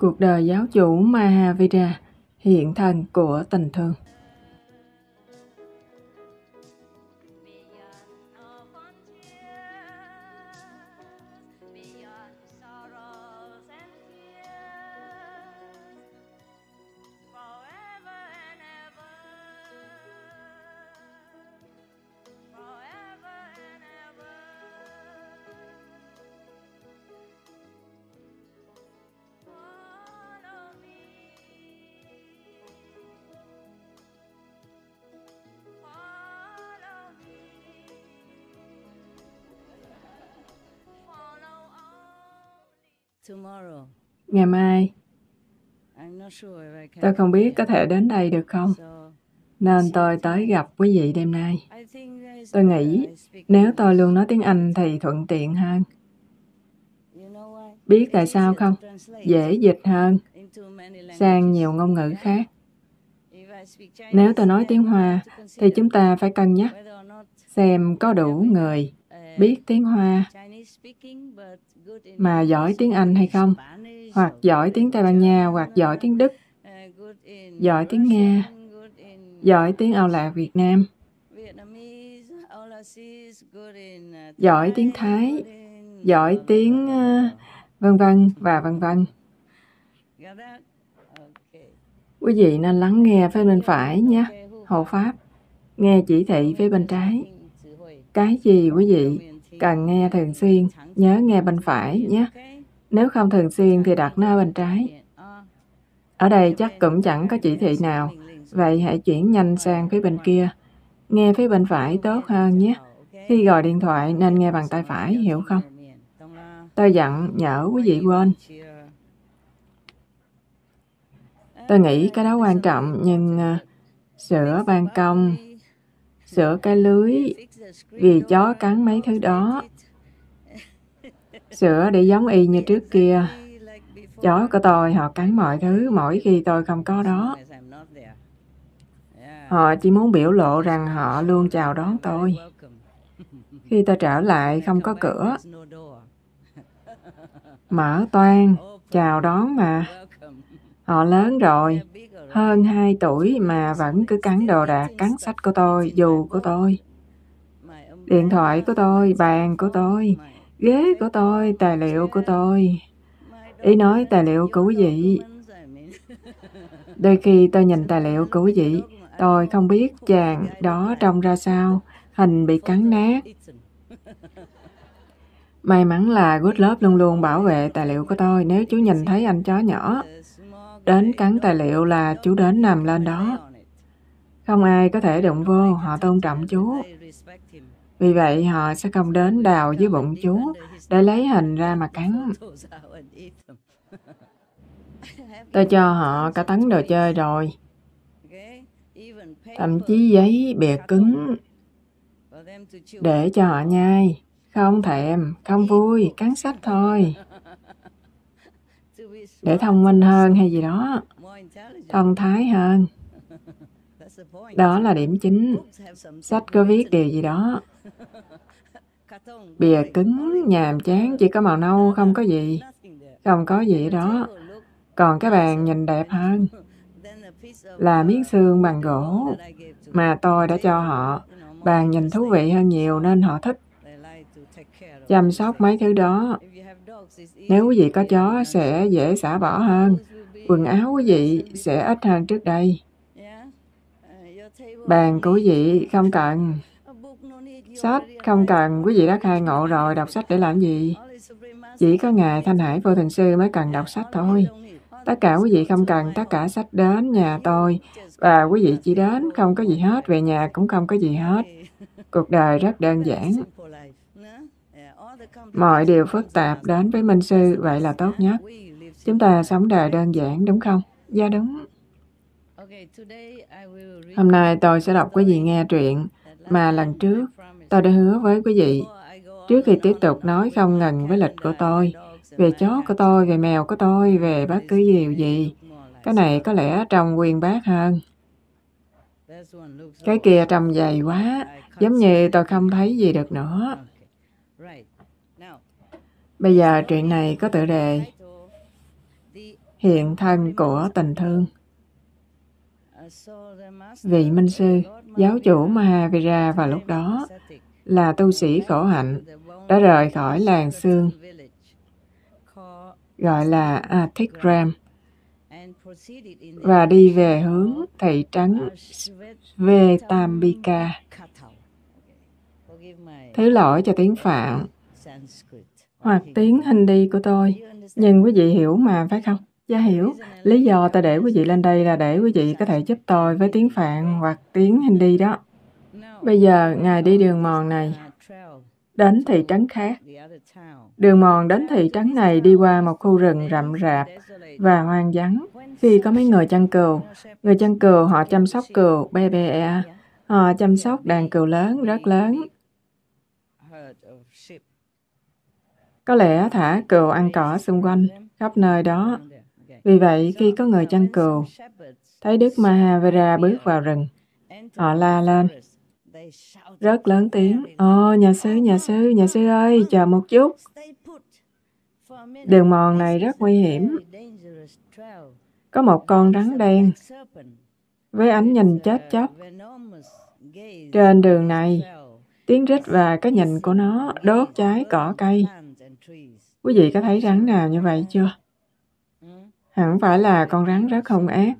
cuộc đời giáo chủ Mahavira, hiện thần của tình thương. ngày mai. Tôi không biết có thể đến đây được không, nên tôi tới gặp quý vị đêm nay. Tôi nghĩ nếu tôi luôn nói tiếng Anh thì thuận tiện hơn. Biết tại sao không? Dễ dịch hơn sang nhiều ngôn ngữ khác. Nếu tôi nói tiếng Hoa thì chúng ta phải cân nhắc xem có đủ người biết tiếng Hoa mà giỏi tiếng Anh hay không, hoặc giỏi tiếng Tây Ban Nha, hoặc giỏi tiếng Đức, giỏi tiếng Nga, giỏi tiếng Âu Lạc Việt Nam, giỏi tiếng Thái, giỏi tiếng ờ, vân vân và vân vân. Quý vị nên lắng nghe phía bên phải nhé, hộ pháp, nghe chỉ thị phía bên trái. Cái gì quý vị Cần nghe thường xuyên, nhớ nghe bên phải nhé. Nếu không thường xuyên thì đặt nó bên trái. Ở đây chắc cũng chẳng có chỉ thị nào, vậy hãy chuyển nhanh sang phía bên kia. Nghe phía bên phải tốt hơn nhé. Khi gọi điện thoại nên nghe bằng tay phải, hiểu không? Tôi dặn nhỡ quý vị quên. Tôi nghĩ cái đó quan trọng, nhưng ờ, sửa ban công, sửa cái lưới vì chó cắn mấy thứ đó. Sữa để giống y như trước kia. Chó của tôi họ cắn mọi thứ mỗi khi tôi không có đó. Họ chỉ muốn biểu lộ rằng họ luôn chào đón tôi. Khi tôi trở lại không có cửa. Mở toan, chào đón mà. Họ lớn rồi, hơn 2 tuổi mà vẫn cứ cắn đồ đạc, cắn sách của tôi, dù của tôi điện thoại của tôi, bàn của tôi, ghế của tôi, tài liệu của tôi. Ý nói tài liệu của quý vị. Đôi khi tôi nhìn tài liệu của quý vị, tôi không biết chàng đó trông ra sao, hình bị cắn nát. May mắn là Goodlove luôn luôn bảo vệ tài liệu của tôi nếu chú nhìn thấy anh chó nhỏ. Đến cắn tài liệu là chú đến nằm lên đó. Không ai có thể đụng vô, họ tôn trọng chú. Vì vậy họ sẽ không đến đào dưới bụng chú để lấy hình ra mà cắn. Tôi cho họ cả tấn đồ chơi rồi. Thậm chí giấy bìa cứng để cho họ nhai. Không thèm, không vui, cắn sách thôi. Để thông minh hơn hay gì đó. Thông thái hơn. Đó là điểm chính. Sách có viết điều gì đó. Bìa cứng, nhàm chán, chỉ có màu nâu, không có gì. Không có gì đó. Còn cái bàn nhìn đẹp hơn là miếng xương bằng gỗ mà tôi đã cho họ. Bàn nhìn thú vị hơn nhiều nên họ thích chăm sóc mấy thứ đó. Nếu quý vị có chó sẽ dễ xả bỏ hơn. Quần áo quý vị sẽ ít hơn trước đây. Bàn của quý vị không cần. Sách không cần, quý vị đã khai ngộ rồi, đọc sách để làm gì? Chỉ có Ngài Thanh Hải Vô Thường Sư mới cần đọc sách thôi. Tất cả quý vị không cần tất cả sách đến nhà tôi. Và quý vị chỉ đến, không có gì hết, về nhà cũng không có gì hết. Cuộc đời rất đơn giản. Mọi điều phức tạp đến với Minh Sư, vậy là tốt nhất. Chúng ta sống đời đơn giản, đúng không? Dạ đúng. Hôm nay tôi sẽ đọc quý vị nghe truyện mà lần trước Tôi đã hứa với quý vị, trước khi tiếp tục nói không ngừng với lịch của tôi, về chó của tôi, về mèo của tôi, về bất cứ điều gì. Cái này có lẽ trông quyền bác hơn. Cái kia trông dày quá, giống như tôi không thấy gì được nữa. Bây giờ chuyện này có tựa đề Hiện thân của tình thương. Vị Minh Sư, giáo chủ Mahavira vào lúc đó là tu sĩ khổ hạnh đã rời khỏi làng xương gọi là Atikram và đi về hướng thị trấn Vetambika. Thứ lỗi cho tiếng Phạn hoặc tiếng Hindi của tôi. Nhưng quý vị hiểu mà phải không? Dạ hiểu. Lý do tôi để quý vị lên đây là để quý vị có thể giúp tôi với tiếng Phạn hoặc tiếng Hindi đó. Bây giờ Ngài đi đường mòn này, đến thị trấn khác. Đường mòn đến thị trấn này đi qua một khu rừng rậm rạp và hoang vắng. Khi có mấy người chăn cừu, người chăn cừu họ chăm sóc cừu BBE, họ chăm sóc đàn cừu lớn rất lớn. Có lẽ thả cừu ăn cỏ xung quanh, khắp nơi đó. Vì vậy, khi có người chăn cừu, thấy Đức Mahavira bước vào rừng, họ la lên, rất lớn tiếng ồ ờ, oh, nhà sư nhà sư nhà sư ơi chờ một chút đường mòn này rất nguy hiểm có một con rắn đen với ánh nhìn chết chóc trên đường này tiếng rít và cái nhìn của nó đốt cháy cỏ cây quý vị có thấy rắn nào như vậy chưa hẳn phải là con rắn rất hung ác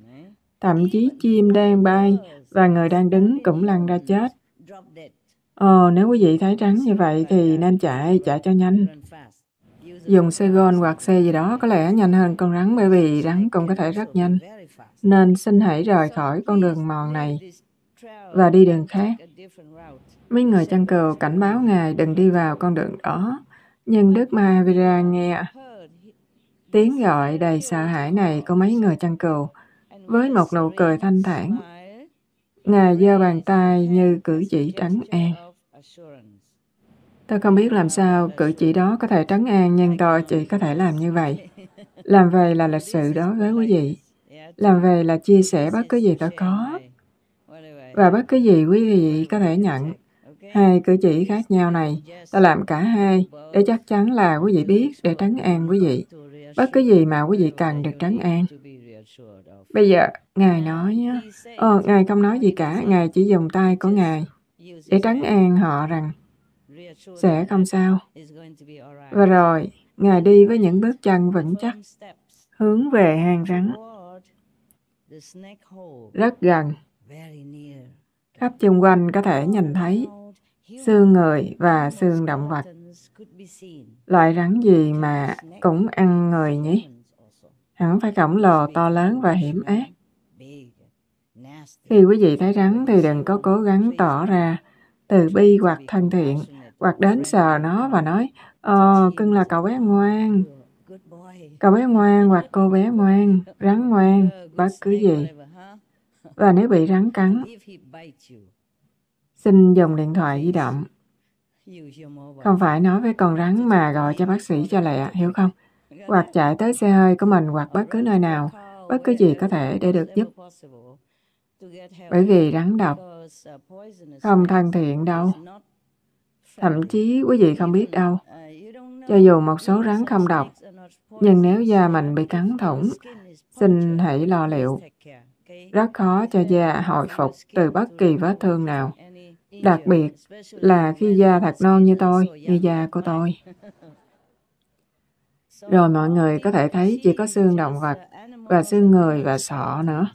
thậm chí chim đang bay và người đang đứng cũng lăn ra chết Ờ, nếu quý vị thấy trắng như vậy thì nên chạy, chạy cho nhanh. Dùng xe gôn hoặc xe gì đó có lẽ nhanh hơn con rắn bởi vì rắn cũng có thể rất nhanh. Nên xin hãy rời khỏi con đường mòn này và đi đường khác. Mấy người chăn cừu cảnh báo ngài đừng đi vào con đường đó. Nhưng Đức Mahavira nghe tiếng gọi đầy sợ hãi này của mấy người chăn cừu với một nụ cười thanh thản Ngài giơ bàn tay như cử chỉ trấn an. Tôi không biết làm sao cử chỉ đó có thể trấn an, nhưng tôi chỉ có thể làm như vậy. Làm vậy là lịch sự đối với quý vị. Làm vậy là chia sẻ bất cứ gì tôi có. Và bất cứ gì quý vị có thể nhận. Hai cử chỉ khác nhau này, ta làm cả hai để chắc chắn là quý vị biết để trấn an quý vị. Bất cứ gì mà quý vị cần được trấn an. Bây giờ, Ngài nói, ờ, Ngài không nói gì cả, Ngài chỉ dùng tay của Ngài để trấn an họ rằng sẽ không sao. Và rồi, Ngài đi với những bước chân vững chắc, hướng về hang rắn. Rất gần, khắp chung quanh có thể nhìn thấy xương người và xương động vật. Loại rắn gì mà cũng ăn người nhỉ? Hắn phải khổng lồ, to lớn và hiểm ác. Khi quý vị thấy rắn thì đừng có cố gắng tỏ ra từ bi hoặc thân thiện, hoặc đến sờ nó và nói, Ờ, cưng là cậu bé ngoan. Cậu bé ngoan hoặc cô bé ngoan, rắn ngoan, bất cứ gì. Và nếu bị rắn cắn, xin dùng điện thoại di động. Không phải nói với con rắn mà gọi cho bác sĩ cho lẹ, hiểu không? hoặc chạy tới xe hơi của mình hoặc bất cứ nơi nào, bất cứ gì có thể để được giúp. Bởi vì rắn độc không thân thiện đâu. Thậm chí quý vị không biết đâu. Cho dù một số rắn không độc, nhưng nếu da mình bị cắn thủng, xin hãy lo liệu. Rất khó cho da hồi phục từ bất kỳ vết thương nào. Đặc biệt là khi da thật non như tôi, như da của tôi. Rồi mọi người có thể thấy chỉ có xương động vật và xương người và sọ nữa.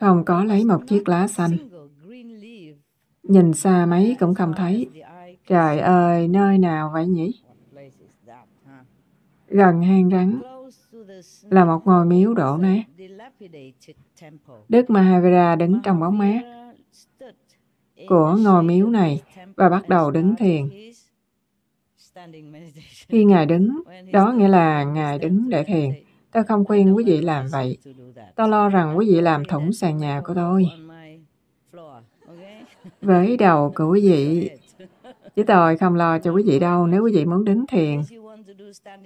Không có lấy một chiếc lá xanh. Nhìn xa mấy cũng không thấy. Trời ơi, nơi nào vậy nhỉ? Gần hang rắn là một ngôi miếu đổ nát. Đức Mahavira đứng trong bóng mát của ngôi miếu này và bắt đầu đứng thiền. Khi Ngài đứng, đó nghĩa là Ngài đứng để thiền. Tôi không khuyên quý vị làm vậy. Tôi lo rằng quý vị làm thủng sàn nhà của tôi. Với đầu của quý vị, chứ tôi không lo cho quý vị đâu nếu quý vị muốn đứng thiền.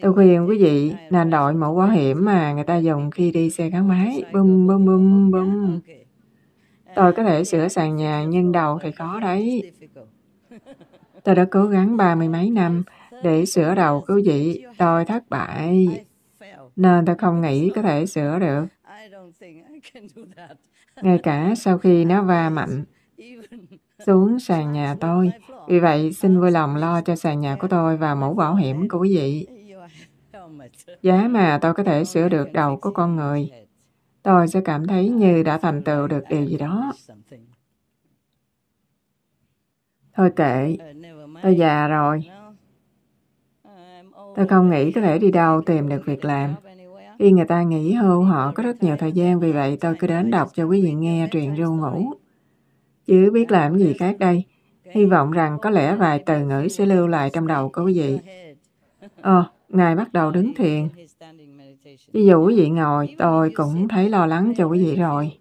Tôi khuyên quý vị nên đội mũ bảo hiểm mà người ta dùng khi đi xe gắn máy. Bum, bum, bum, bum. Tôi có thể sửa sàn nhà, nhưng đầu thì khó đấy. Tôi đã cố gắng ba mươi mấy năm Để sửa đầu cứu vị, tôi thất bại. Nên tôi không nghĩ có thể sửa được. Ngay cả sau khi nó va mạnh xuống sàn nhà tôi. Vì vậy, xin vui lòng lo cho sàn nhà của tôi và mũ bảo hiểm của quý vị. Giá mà tôi có thể sửa được đầu của con người, tôi sẽ cảm thấy như đã thành tựu được điều gì đó. Thôi kệ, tôi già rồi, Tôi không nghĩ có thể đi đâu tìm được việc làm. Khi người ta nghỉ hưu họ có rất nhiều thời gian, vì vậy tôi cứ đến đọc cho quý vị nghe truyện ru ngủ. Chứ biết làm gì khác đây. Hy vọng rằng có lẽ vài từ ngữ sẽ lưu lại trong đầu của quý vị. Oh, Ngài bắt đầu đứng thiền. Ví dụ quý vị ngồi, tôi cũng thấy lo lắng cho quý vị rồi.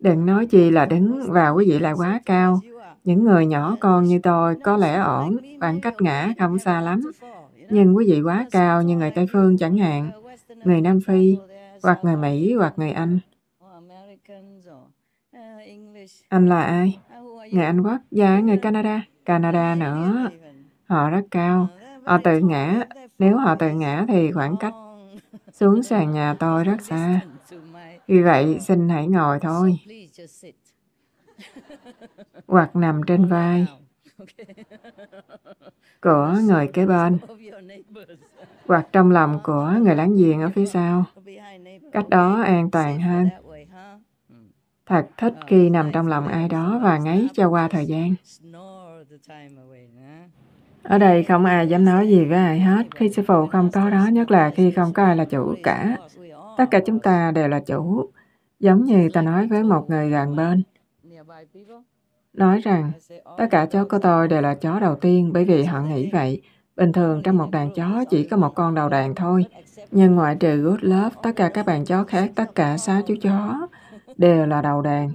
Đừng nói chi là đứng vào quý vị lại quá cao. Những người nhỏ con như tôi có lẽ ổn, khoảng cách ngã không xa lắm. Nhưng quý vị quá cao như người Tây Phương chẳng hạn, người Nam Phi, hoặc người Mỹ, hoặc người Anh. Anh là ai? Người Anh Quốc, dạ, người Canada, Canada nữa. Họ rất cao, họ tự ngã. Nếu họ tự ngã thì khoảng cách xuống sàn nhà tôi rất xa. Vì vậy, xin hãy ngồi thôi hoặc nằm trên vai của người kế bên hoặc trong lòng của người láng giềng ở phía sau. Cách đó an toàn hơn. Thật thích khi nằm trong lòng ai đó và ngáy cho qua thời gian. Ở đây không ai dám nói gì với ai hết. Khi sư phụ không có đó, nhất là khi không có ai là chủ cả. Tất cả chúng ta đều là chủ. Giống như ta nói với một người gần bên nói rằng tất cả chó của tôi đều là chó đầu tiên bởi vì họ nghĩ vậy. Bình thường trong một đàn chó chỉ có một con đầu đàn thôi. Nhưng ngoại trừ Good Love, tất cả các bạn chó khác, tất cả sáu chú chó đều là đầu đàn.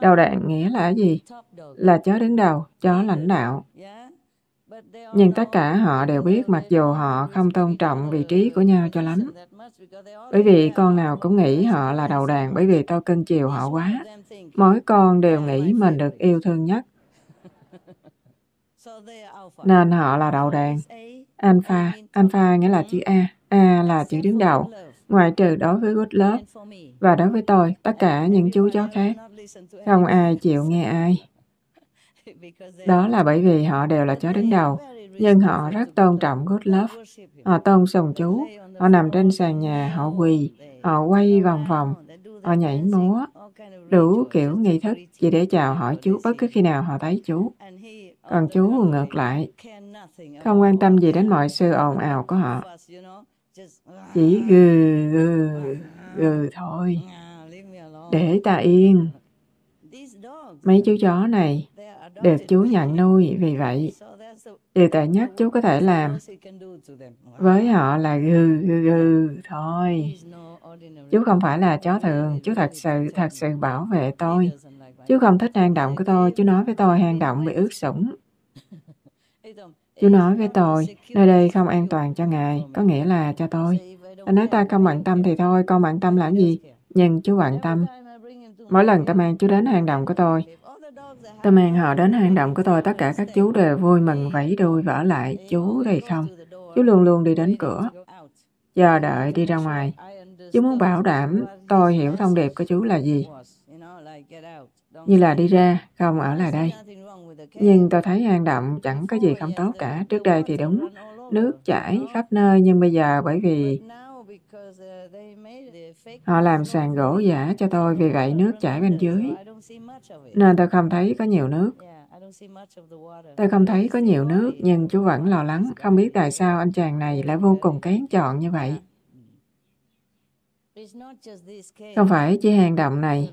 Đầu đàn nghĩa là gì? Là chó đứng đầu, chó lãnh đạo. Nhưng tất cả họ đều biết mặc dù họ không tôn trọng vị trí của nhau cho lắm. Bởi vì con nào cũng nghĩ họ là đầu đàn bởi vì tôi cưng chiều họ quá. Mỗi con đều nghĩ mình được yêu thương nhất. Nên họ là đầu đàn. Alpha, alpha nghĩa là chữ A, A hmm? là chữ đứng đầu, ngoại trừ đối với good lớp và đối với tôi, tất cả những chú chó khác. Không ai chịu nghe ai. Đó là bởi vì họ đều là chó đứng đầu nhưng họ rất tôn trọng Good Love. Họ tôn sùng chú, họ nằm trên sàn nhà, họ quỳ, họ quay vòng vòng, họ nhảy múa, đủ kiểu nghi thức chỉ để chào hỏi chú bất cứ khi nào họ thấy chú. Còn chú ngược lại, không quan tâm gì đến mọi sự ồn ào của họ. Chỉ gừ gừ gừ thôi. Để ta yên. Mấy chú chó này được chú nhận nuôi vì vậy điều tệ nhất chú có thể làm với họ là gừ gừ gừ thôi chú không phải là chó thường chú thật sự thật sự bảo vệ tôi chú không thích hang động của tôi chú nói với tôi hang động bị ướt sũng chú nói với tôi nơi đây không an toàn cho ngài có nghĩa là cho tôi anh nói ta không bận tâm thì thôi con bận tâm làm gì nhưng chú bận tâm mỗi lần ta mang chú đến hang động của tôi tâm mang họ đến hang động của tôi, tất cả các chú đều vui mừng vẫy đuôi vỡ lại. Chú thì không, chú luôn luôn đi đến cửa. Giờ đợi đi ra ngoài. Chú muốn bảo đảm tôi hiểu thông điệp của chú là gì. Như là đi ra, không ở lại đây. Nhưng tôi thấy hang động chẳng có gì không tốt cả. Trước đây thì đúng, nước chảy khắp nơi, nhưng bây giờ bởi vì Họ làm sàn gỗ giả cho tôi vì vậy nước chảy bên dưới. Nên tôi không thấy có nhiều nước. Tôi không thấy có nhiều nước, nhưng chú vẫn lo lắng, không biết tại sao anh chàng này lại vô cùng kén chọn như vậy. Không phải chỉ hang động này.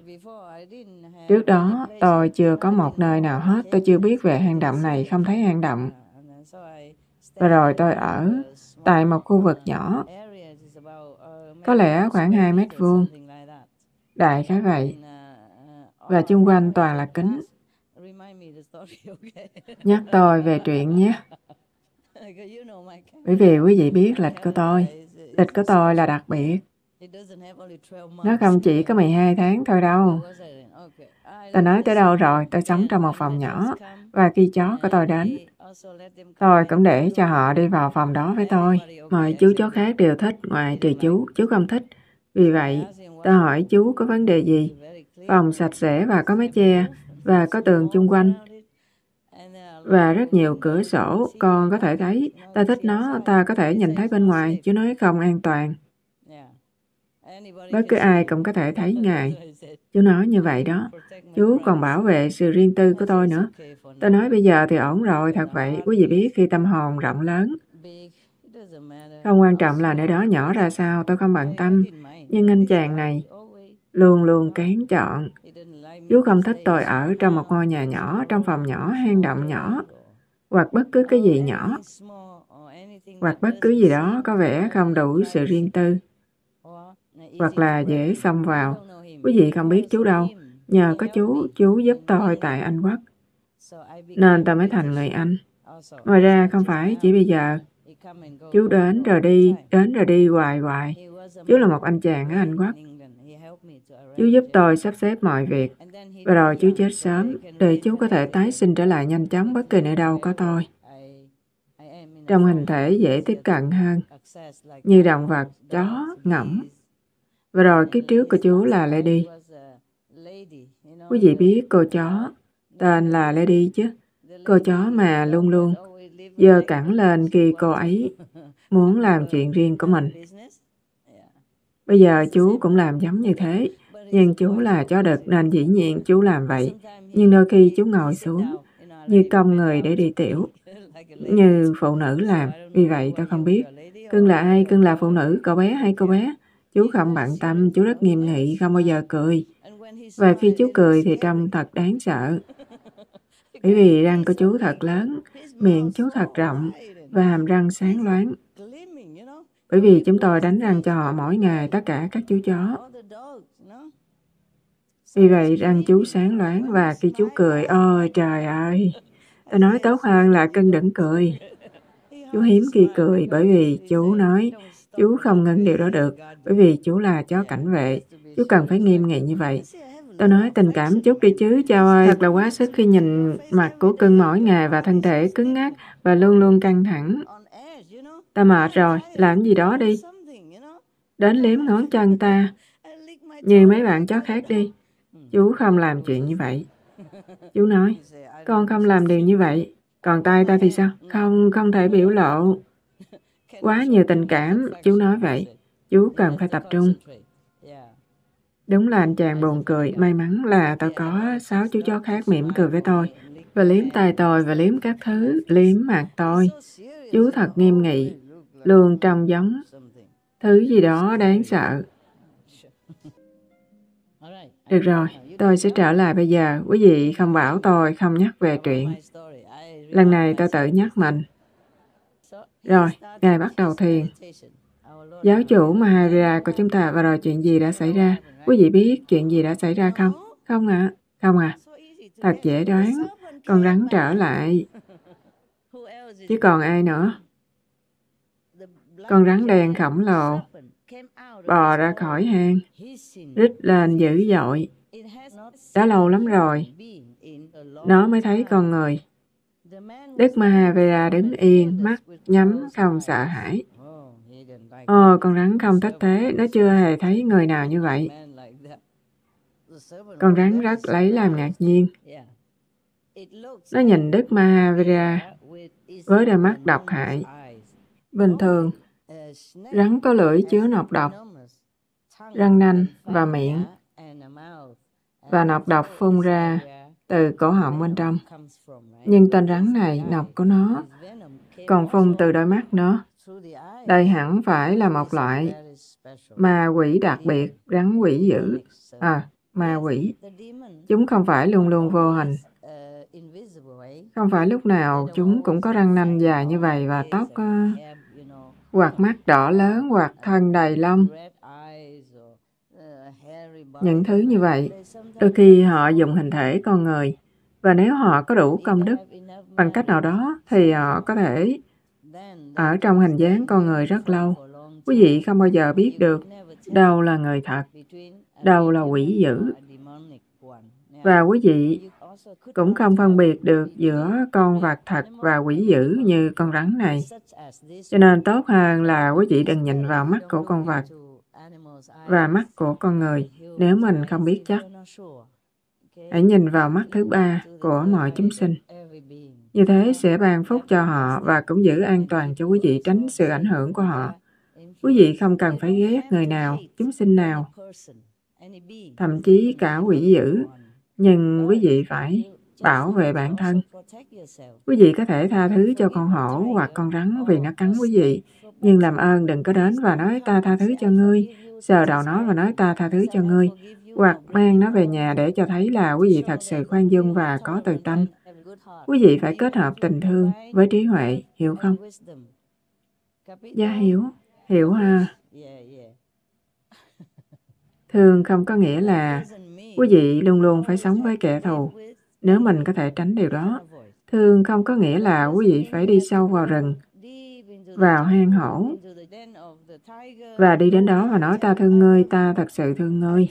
Trước đó, tôi chưa có một nơi nào hết. Tôi chưa biết về hang động này, không thấy hang động. Và rồi tôi ở tại một khu vực nhỏ có lẽ khoảng 2 mét vuông. Đại khái vậy. Và chung quanh toàn là kính. Nhắc tôi về chuyện nhé. Bởi vì quý vị biết lịch của tôi. Lịch của tôi là đặc biệt. Nó không chỉ có 12 tháng thôi đâu. Tôi nói tới đâu rồi, tôi sống trong một phòng nhỏ và khi chó của tôi đến, tôi cũng để cho họ đi vào phòng đó với tôi. Mọi chú chó khác đều thích ngoại trừ chú, chú không thích. Vì vậy, tôi hỏi chú có vấn đề gì? Phòng sạch sẽ và có mái che và có tường chung quanh và rất nhiều cửa sổ con có thể thấy ta thích nó ta có thể nhìn thấy bên ngoài chú nói không an toàn bất cứ ai cũng có thể thấy ngài Chú nói như vậy đó. Chú còn bảo vệ sự riêng tư của tôi nữa. Tôi nói bây giờ thì ổn rồi, thật vậy. Quý vị biết khi tâm hồn rộng lớn, không quan trọng là nơi đó nhỏ ra sao, tôi không bận tâm. Nhưng anh chàng này luôn luôn kén chọn. Chú không thích tôi ở trong một ngôi nhà nhỏ, trong phòng nhỏ, hang động nhỏ, hoặc bất cứ cái gì nhỏ, hoặc bất cứ gì đó có vẻ không đủ sự riêng tư, hoặc là dễ xông vào Quý vị không biết chú đâu. Nhờ có chú, chú giúp tôi tại Anh Quốc. Nên tôi mới thành người Anh. Ngoài ra không phải chỉ bây giờ. Chú đến rồi đi, đến rồi đi hoài hoài. Chú là một anh chàng ở Anh Quốc. Chú giúp tôi sắp xếp mọi việc. Và rồi chú chết sớm để chú có thể tái sinh trở lại nhanh chóng bất kỳ nơi đâu có tôi. Trong hình thể dễ tiếp cận hơn, như động vật, chó, ngỗng, và rồi kiếp trước của chú là Lady. Quý vị biết cô chó tên là Lady chứ. Cô chó mà luôn luôn giờ cẳng lên khi cô ấy muốn làm chuyện riêng của mình. Bây giờ chú cũng làm giống như thế. Nhưng chú là chó đực nên dĩ nhiên chú làm vậy. Nhưng đôi khi chú ngồi xuống như công người để đi tiểu. Như phụ nữ làm. Vì vậy tôi không biết. Cưng là ai? Cưng là phụ nữ, cậu bé hay cô bé? Chú không bận tâm, chú rất nghiêm nghị, không bao giờ cười. Và khi chú cười thì trông thật đáng sợ. Bởi vì răng của chú thật lớn, miệng chú thật rộng và hàm răng sáng loáng. Bởi vì chúng tôi đánh răng cho họ mỗi ngày tất cả các chú chó. Vì vậy răng chú sáng loáng và khi chú cười, ôi trời ơi, tôi nói tốt hơn là cân đừng cười. Chú hiếm khi cười bởi vì chú nói Chú không ngưng điều đó được, bởi vì chú là chó cảnh vệ. Chú cần phải nghiêm nghị như vậy. Tôi nói tình cảm chút đi chứ, chào ơi. Thật là quá sức khi nhìn mặt của cưng mỗi ngày và thân thể cứng ngắc và luôn luôn căng thẳng. Ta mệt rồi, làm gì đó đi. Đến liếm ngón chân ta, như mấy bạn chó khác đi. Chú không làm chuyện như vậy. Chú nói, con không làm điều như vậy. Còn tay ta thì sao? Không, không thể biểu lộ quá nhiều tình cảm, chú nói vậy. Chú cần phải tập trung. Đúng là anh chàng buồn cười. May mắn là tôi có sáu chú chó khác mỉm cười với tôi. Và liếm tay tôi và liếm các thứ, liếm mặt tôi. Chú thật nghiêm nghị, luôn trông giống thứ gì đó đáng sợ. Được rồi, tôi sẽ trở lại bây giờ. Quý vị không bảo tôi không nhắc về chuyện. Lần này tôi tự nhắc mình. Rồi, Ngài bắt đầu thiền. Giáo chủ Mahara của chúng ta, và rồi chuyện gì đã xảy ra? Quý vị biết chuyện gì đã xảy ra không? Không ạ. À? Không à? Thật dễ đoán. Con rắn trở lại. Chứ còn ai nữa? Con rắn đèn khổng lồ bò ra khỏi hang, rít lên dữ dội. Đã lâu lắm rồi, nó mới thấy con người. Đức ma Mahavira đứng yên, mắt nhắm không sợ hãi. Ồ, ờ, con rắn không thích thế, nó chưa hề thấy người nào như vậy. Con rắn rất lấy làm ngạc nhiên. Nó nhìn Đức Mahavira với đôi mắt độc hại. Bình thường, rắn có lưỡi chứa nọc độc, răng nanh và miệng, và nọc độc phun ra từ cổ họng bên trong nhưng tên rắn này nọc của nó còn phun từ đôi mắt nữa. Đây hẳn phải là một loại ma quỷ đặc biệt, rắn quỷ dữ. À, ma quỷ. Chúng không phải luôn luôn vô hình. Không phải lúc nào chúng cũng có răng nanh dài như vậy và tóc uh, hoặc mắt đỏ lớn hoặc thân đầy lông. Những thứ như vậy, đôi khi họ dùng hình thể con người và nếu họ có đủ công đức bằng cách nào đó thì họ có thể ở trong hình dáng con người rất lâu quý vị không bao giờ biết được đâu là người thật đâu là quỷ dữ và quý vị cũng không phân biệt được giữa con vật thật và quỷ dữ như con rắn này cho nên tốt hơn là quý vị đừng nhìn vào mắt của con vật và mắt của con người nếu mình không biết chắc Hãy nhìn vào mắt thứ ba của mọi chúng sinh. Như thế sẽ ban phúc cho họ và cũng giữ an toàn cho quý vị tránh sự ảnh hưởng của họ. Quý vị không cần phải ghét người nào, chúng sinh nào, thậm chí cả quỷ dữ. Nhưng quý vị phải bảo vệ bản thân. Quý vị có thể tha thứ cho con hổ hoặc con rắn vì nó cắn quý vị. Nhưng làm ơn đừng có đến và nói ta tha thứ cho ngươi, sờ đầu nó và nói ta tha thứ cho ngươi hoặc mang nó về nhà để cho thấy là quý vị thật sự khoan dung và có từ tâm. Quý vị phải kết hợp tình thương với trí huệ, hiểu không? Dạ hiểu, hiểu ha. Thương không có nghĩa là quý vị luôn luôn phải sống với kẻ thù. Nếu mình có thể tránh điều đó, thương không có nghĩa là quý vị phải đi sâu vào rừng, vào hang hổ và đi đến đó và nói ta thương ngươi, ta thật sự thương ngươi.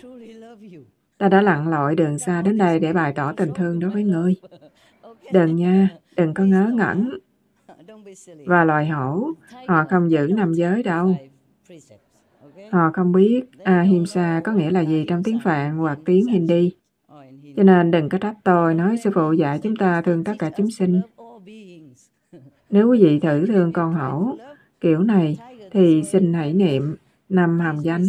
Ta đã lặn lội đường xa đến đây để bày tỏ tình thương đối với ngươi. Đừng nha, đừng có ngớ ngẩn. Và loài hổ, họ không giữ nam giới đâu. Họ không biết ahimsa có nghĩa là gì trong tiếng Phạn hoặc tiếng Hindi. Cho nên đừng có trách tôi nói sư phụ dạy chúng ta thương tất cả chúng sinh. Nếu quý vị thử thương con hổ kiểu này thì xin hãy niệm năm hàm danh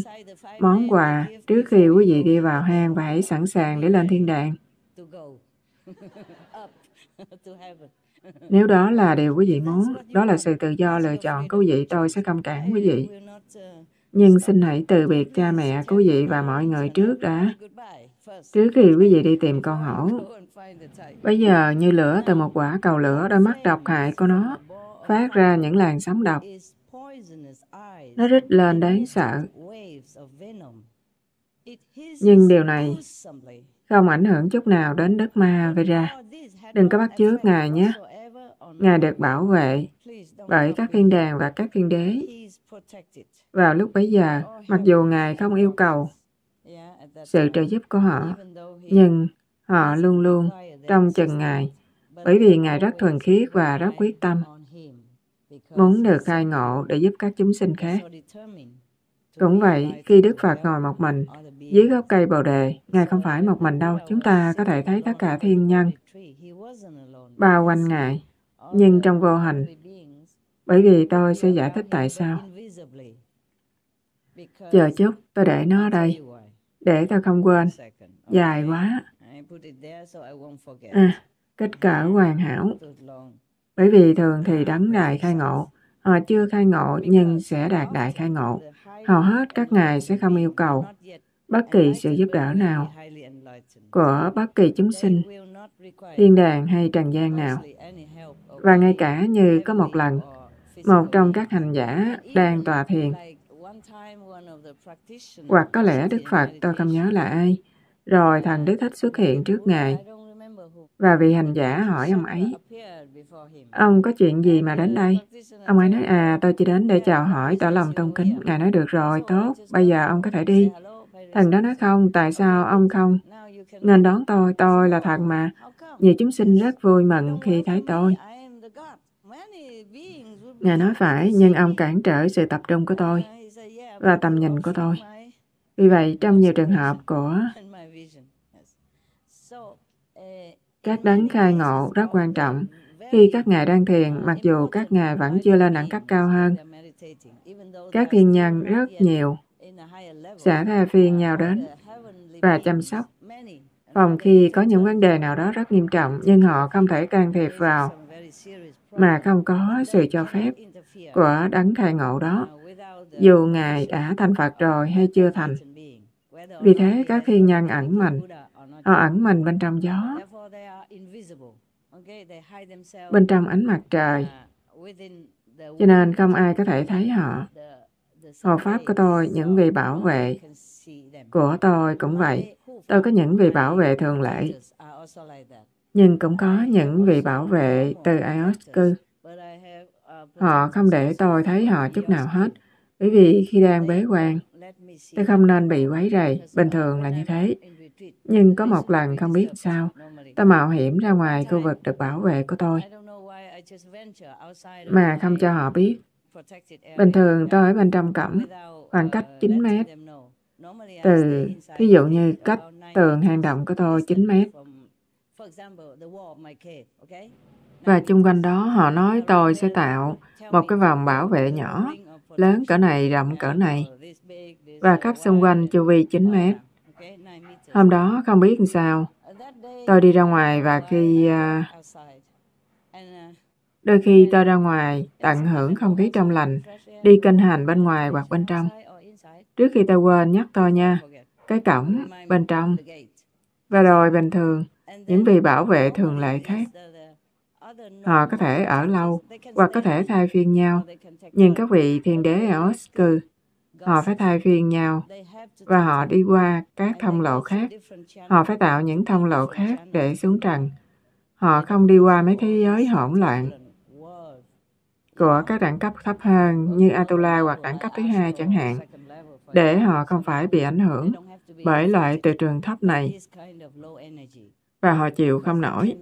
món quà trước khi quý vị đi vào hang và hãy sẵn sàng để lên thiên đàng nếu đó là điều quý vị muốn đó là sự tự do lựa chọn của quý vị tôi sẽ không cản quý vị nhưng xin hãy từ biệt cha mẹ quý vị và mọi người trước đã trước khi quý vị đi tìm con hổ bây giờ như lửa từ một quả cầu lửa đôi mắt độc hại của nó phát ra những làn sóng độc nó rít lên đáng sợ. Nhưng điều này không ảnh hưởng chút nào đến đất ma Vera. Đừng có bắt chước Ngài nhé. Ngài được bảo vệ bởi các thiên đàng và các thiên đế. Vào lúc bấy giờ, mặc dù Ngài không yêu cầu sự trợ giúp của họ, nhưng họ luôn luôn trong chừng Ngài, bởi vì Ngài rất thuần khiết và rất quyết tâm muốn được khai ngộ để giúp các chúng sinh khác. Cũng vậy, khi Đức Phật ngồi một mình, dưới gốc cây Bồ Đề, Ngài không phải một mình đâu, chúng ta có thể thấy tất cả thiên nhân bao quanh Ngài, nhưng trong vô hình. Bởi vì tôi sẽ giải thích tại sao. Chờ chút, tôi để nó ở đây, để tôi không quên. Dài quá. À, kích cỡ hoàn hảo. Bởi vì thường thì đấng đại khai ngộ, họ chưa khai ngộ nhưng sẽ đạt đại khai ngộ. Hầu hết các ngài sẽ không yêu cầu bất kỳ sự giúp đỡ nào của bất kỳ chúng sinh, thiên đàng hay trần gian nào. Và ngay cả như có một lần, một trong các hành giả đang tòa thiền, hoặc có lẽ Đức Phật, tôi không nhớ là ai, rồi thần Đức Thích xuất hiện trước Ngài. Và vị hành giả hỏi ông ấy, Ông có chuyện gì mà đến đây? Ông ấy nói, à, tôi chỉ đến để chào hỏi, tỏ lòng tôn kính. Ngài nói, được rồi, tốt, bây giờ ông có thể đi. Thần đó nói không, tại sao ông không? Nên đón tôi, tôi là thật mà. Nhiều chúng sinh rất vui mừng khi thấy tôi. Ngài nói phải, nhưng ông cản trở sự tập trung của tôi và tầm nhìn của tôi. Vì vậy, trong nhiều trường hợp của các đấng khai ngộ rất quan trọng khi các ngài đang thiền, mặc dù các ngài vẫn chưa lên đẳng cấp cao hơn, các thiền nhân rất nhiều sẽ tha phiên nhau đến và chăm sóc. Phòng khi có những vấn đề nào đó rất nghiêm trọng nhưng họ không thể can thiệp vào mà không có sự cho phép của đấng khai ngộ đó, dù Ngài đã thành Phật rồi hay chưa thành. Vì thế, các thiên nhân ẩn mình, họ ẩn mình bên trong gió, bên trong ánh mặt trời cho nên không ai có thể thấy họ hộ pháp của tôi những vị bảo vệ của tôi cũng vậy tôi có những vị bảo vệ thường lệ nhưng cũng có những vị bảo vệ từ ios cư họ không để tôi thấy họ chút nào hết bởi vì khi đang bế quan tôi không nên bị quấy rầy bình thường là như thế nhưng có một lần không biết sao Tôi mạo hiểm ra ngoài khu vực được bảo vệ của tôi mà không cho họ biết. Bình thường tôi ở bên trong cổng khoảng cách 9 mét. Từ, thí dụ như cách tường hang động của tôi 9 mét. Và chung quanh đó họ nói tôi sẽ tạo một cái vòng bảo vệ nhỏ, lớn cỡ này, rộng cỡ này, và khắp xung quanh chu vi 9 mét. Hôm đó không biết làm sao, Tôi đi ra ngoài và khi ờ, đôi khi tôi ra ngoài tận hưởng không khí trong lành, đi kinh hành bên ngoài hoặc bên trong. Trước khi tôi quên nhắc tôi nha, cái cổng bên trong và rồi bình thường những vị bảo vệ thường lệ khác họ có thể ở lâu hoặc có thể thay phiên nhau nhưng các vị thiên đế ở Oscar họ phải thay phiên nhau và họ đi qua các thông lộ khác. Họ phải tạo những thông lộ khác để xuống trần. Họ không đi qua mấy thế giới hỗn loạn của các đẳng cấp thấp hơn như Atula hoặc đẳng cấp thứ hai chẳng hạn, để họ không phải bị ảnh hưởng bởi loại từ trường thấp này và họ chịu không nổi.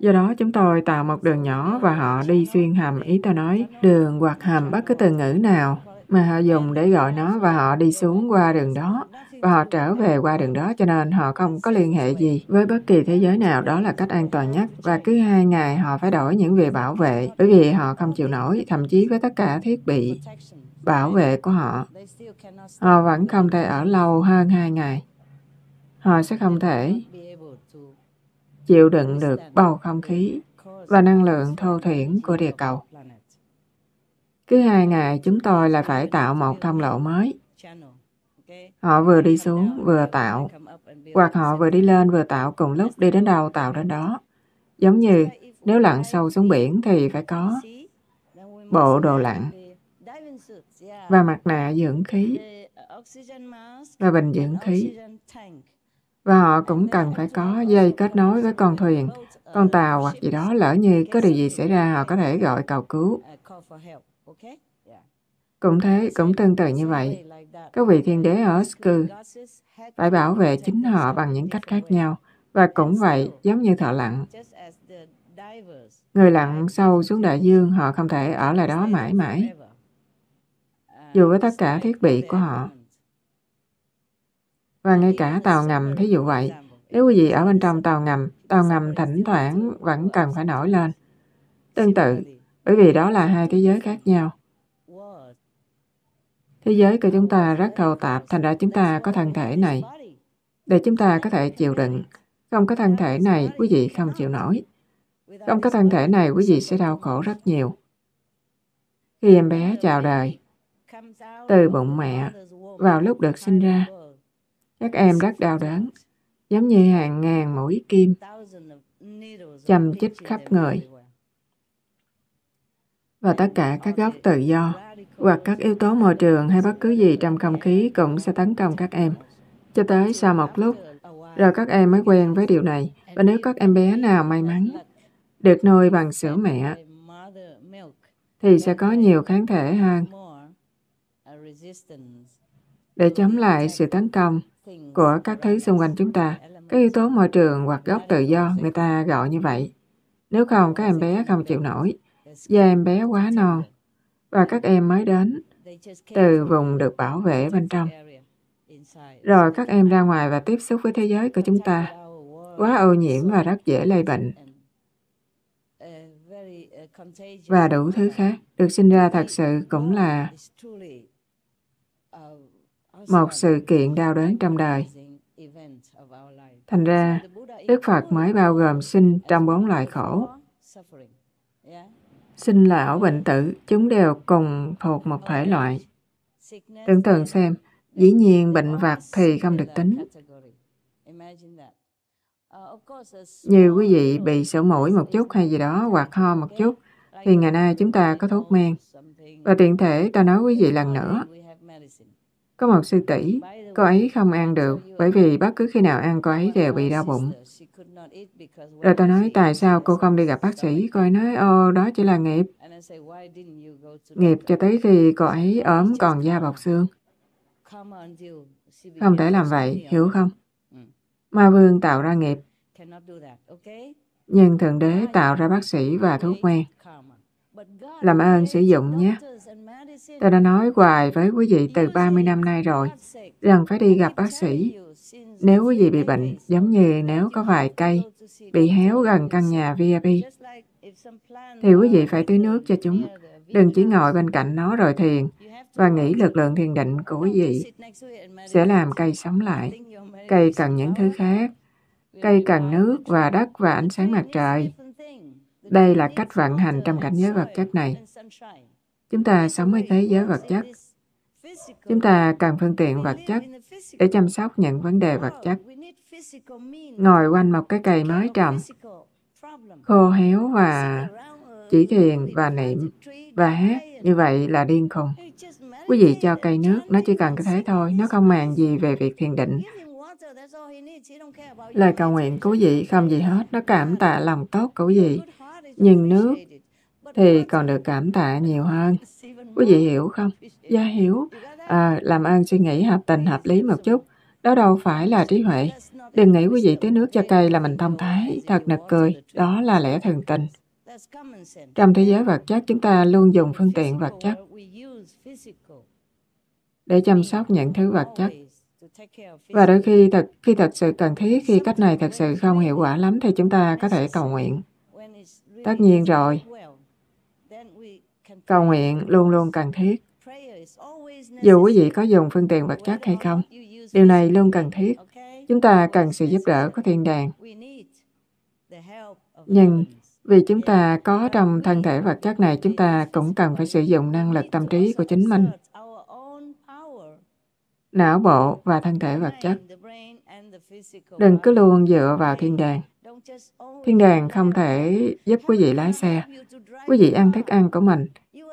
Do đó, chúng tôi tạo một đường nhỏ và họ đi xuyên hầm, ý tôi nói, đường hoặc hầm bất cứ từ ngữ nào mà họ dùng để gọi nó và họ đi xuống qua đường đó và họ trở về qua đường đó cho nên họ không có liên hệ gì với bất kỳ thế giới nào đó là cách an toàn nhất và cứ hai ngày họ phải đổi những việc bảo vệ bởi vì họ không chịu nổi thậm chí với tất cả thiết bị bảo vệ của họ họ vẫn không thể ở lâu hơn hai ngày họ sẽ không thể chịu đựng được bầu không khí và năng lượng thô thiển của địa cầu cứ hai ngày chúng tôi lại phải tạo một thông lộ mới. Họ vừa đi xuống vừa tạo, hoặc họ vừa đi lên vừa tạo cùng lúc đi đến đâu tạo đến đó. Giống như nếu lặn sâu xuống biển thì phải có bộ đồ lặn và mặt nạ dưỡng khí và bình dưỡng khí. Và họ cũng cần phải có dây kết nối với con thuyền, con tàu hoặc gì đó lỡ như có điều gì xảy ra họ có thể gọi cầu cứu. Cũng thế, cũng tương tự như vậy. Các vị thiên đế ở Sku phải bảo vệ chính họ bằng những cách khác nhau. Và cũng vậy, giống như thợ lặn. Người lặn sâu xuống đại dương, họ không thể ở lại đó mãi mãi. Dù với tất cả thiết bị của họ. Và ngay cả tàu ngầm, thí dụ vậy, nếu quý vị ở bên trong tàu ngầm, tàu ngầm thỉnh thoảng vẫn cần phải nổi lên. Tương tự, bởi vì đó là hai thế giới khác nhau. Thế giới của chúng ta rất cầu tạp, thành ra chúng ta có thân thể này. Để chúng ta có thể chịu đựng. Không có thân thể này, quý vị không chịu nổi. Không có thân thể này, quý vị sẽ đau khổ rất nhiều. Khi em bé chào đời, từ bụng mẹ, vào lúc được sinh ra, các em rất đau đớn, giống như hàng ngàn mũi kim châm chích khắp người và tất cả các góc tự do hoặc các yếu tố môi trường hay bất cứ gì trong không khí cũng sẽ tấn công các em. Cho tới sau một lúc, rồi các em mới quen với điều này. Và nếu các em bé nào may mắn được nuôi bằng sữa mẹ, thì sẽ có nhiều kháng thể hơn để chống lại sự tấn công của các thứ xung quanh chúng ta. Các yếu tố môi trường hoặc gốc tự do người ta gọi như vậy. Nếu không, các em bé không chịu nổi. Da em bé quá non và các em mới đến từ vùng được bảo vệ bên trong. Rồi các em ra ngoài và tiếp xúc với thế giới của chúng ta. Quá ô nhiễm và rất dễ lây bệnh. Và đủ thứ khác. Được sinh ra thật sự cũng là một sự kiện đau đớn trong đời. Thành ra, Đức Phật mới bao gồm sinh trong bốn loại khổ sinh lão bệnh tử, chúng đều cùng thuộc một thể loại. Tưởng tượng xem, dĩ nhiên bệnh vặt thì không được tính. Như quý vị bị sổ mũi một chút hay gì đó hoặc ho một chút, thì ngày nay chúng ta có thuốc men. Và tiện thể ta nói quý vị lần nữa, có một sư tỷ, cô ấy không ăn được bởi vì bất cứ khi nào ăn cô ấy đều bị đau bụng. Rồi tôi nói tại sao cô không đi gặp bác sĩ? Cô ấy nói, ô, đó chỉ là nghiệp. Nghiệp cho tới khi cô ấy ốm còn da bọc xương. Không thể làm vậy, hiểu không? Ừ. Ma vương tạo ra nghiệp. Nhưng Thượng Đế tạo ra bác sĩ và thuốc men. Làm ơn sử dụng nhé. Tôi đã nói hoài với quý vị từ 30 năm nay rồi rằng phải đi gặp bác sĩ nếu quý vị bị bệnh, giống như nếu có vài cây bị héo gần căn nhà VIP, thì quý vị phải tưới nước cho chúng. Đừng chỉ ngồi bên cạnh nó rồi thiền và nghĩ lực lượng thiền định của quý vị sẽ làm cây sống lại. Cây cần những thứ khác. Cây cần nước và đất và ánh sáng mặt trời. Đây là cách vận hành trong cảnh giới vật chất này. Chúng ta sống với thế giới vật chất. Chúng ta cần phương tiện vật chất để chăm sóc những vấn đề vật chất. Ngồi quanh một cái cây mới trồng, khô héo và chỉ thiền và niệm và hát như vậy là điên khùng. Quý vị cho cây nước, nó chỉ cần cái thế thôi, nó không màng gì về việc thiền định. Lời cầu nguyện của vị không gì hết, nó cảm tạ lòng tốt của vị. Nhưng nước thì còn được cảm tạ nhiều hơn. Quý vị hiểu không? Dạ hiểu, à, làm ăn suy nghĩ hợp tình hợp lý một chút đó đâu phải là trí huệ đừng nghĩ quý vị tưới nước cho cây là mình thông thái thật nực cười đó là lẽ thường tình trong thế giới vật chất chúng ta luôn dùng phương tiện vật chất để chăm sóc những thứ vật chất và đôi khi thật khi thật sự cần thiết khi cách này thật sự không hiệu quả lắm thì chúng ta có thể cầu nguyện tất nhiên rồi cầu nguyện luôn luôn cần thiết dù quý vị có dùng phương tiện vật chất hay không. Điều này luôn cần thiết. Chúng ta cần sự giúp đỡ của thiên đàng. Nhưng vì chúng ta có trong thân thể vật chất này, chúng ta cũng cần phải sử dụng năng lực tâm trí của chính mình. Não bộ và thân thể vật chất. Đừng cứ luôn dựa vào thiên đàng. Thiên đàng không thể giúp quý vị lái xe. Quý vị ăn thức ăn của mình.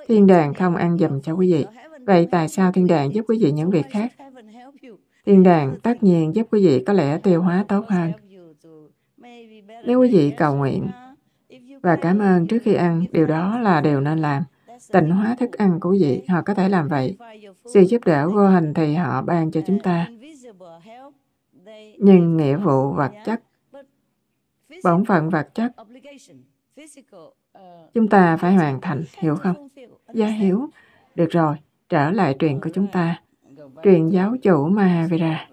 Thiên đàng không ăn dùm cho quý vị. Vậy tại sao thiên đàng giúp quý vị những việc khác? Thiên đàng tất nhiên giúp quý vị có lẽ tiêu hóa tốt hơn. Nếu quý vị cầu nguyện và cảm ơn trước khi ăn, điều đó là điều nên làm. Tịnh hóa thức ăn của vị, họ có thể làm vậy. Sự giúp đỡ vô hình thì họ ban cho chúng ta. Nhưng nghĩa vụ vật chất, bổn phận vật chất, chúng ta phải hoàn thành, hiểu không? Gia dạ, hiểu. Được rồi, trở lại truyện của chúng ta, truyện giáo chủ Mahavira.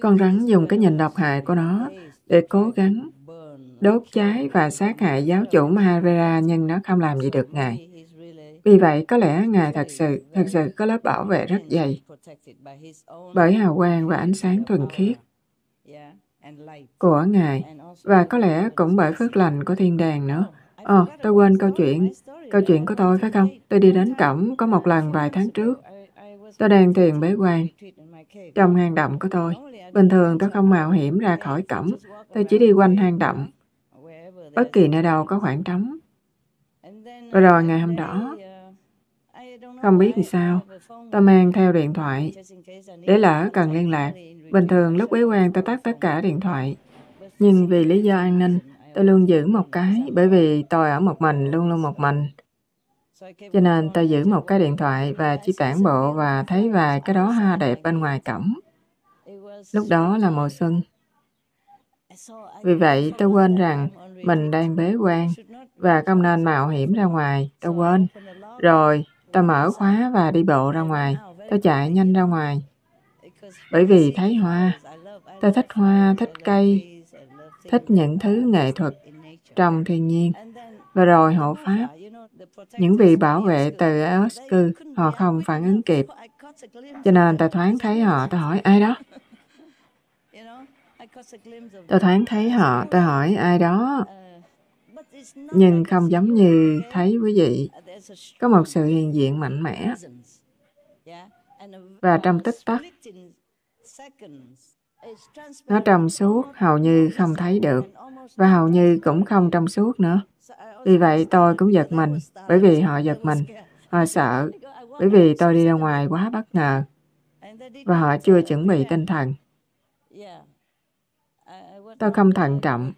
Con rắn dùng cái nhìn độc hại của nó để cố gắng đốt cháy và sát hại giáo chủ Mahavira nhưng nó không làm gì được Ngài. Vì vậy, có lẽ Ngài thật sự, thật sự có lớp bảo vệ rất dày bởi hào quang và ánh sáng thuần khiết của Ngài và có lẽ cũng bởi phước lành của thiên đàng nữa Ờ, à, tôi quên câu chuyện. Câu chuyện của tôi phải không? Tôi đi đến cẩm có một lần vài tháng trước. Tôi đang thiền bế quan trong hang động của tôi. Bình thường tôi không mạo hiểm ra khỏi cẩm Tôi chỉ đi quanh hang động. Bất kỳ nơi đâu có khoảng trống. Và rồi ngày hôm đó, không biết vì sao, tôi mang theo điện thoại để lỡ cần liên lạc. Bình thường lúc bế quan tôi tắt tất cả điện thoại. Nhưng vì lý do an ninh, tôi luôn giữ một cái bởi vì tôi ở một mình luôn luôn một mình cho nên tôi giữ một cái điện thoại và chỉ tản bộ và thấy vài cái đó ha đẹp bên ngoài cổng lúc đó là mùa xuân vì vậy tôi quên rằng mình đang bế quan và không nên mạo hiểm ra ngoài tôi quên rồi tôi mở khóa và đi bộ ra ngoài tôi chạy nhanh ra ngoài bởi vì thấy hoa tôi thích hoa thích cây thích những thứ nghệ thuật trong thiên nhiên. Và rồi hộ pháp, những vị bảo vệ từ Eosku, họ không phản ứng kịp. Cho nên ta thoáng thấy họ, ta hỏi ai đó? Ta thoáng thấy họ, ta hỏi ai đó? Nhưng không giống như thấy quý vị, có một sự hiện diện mạnh mẽ. Và trong tích tắc, nó trong suốt hầu như không thấy được và hầu như cũng không trong suốt nữa. Vì vậy tôi cũng giật mình bởi vì họ giật mình. Họ sợ bởi vì tôi đi ra ngoài quá bất ngờ và họ chưa chuẩn bị tinh thần. Tôi không thận trọng.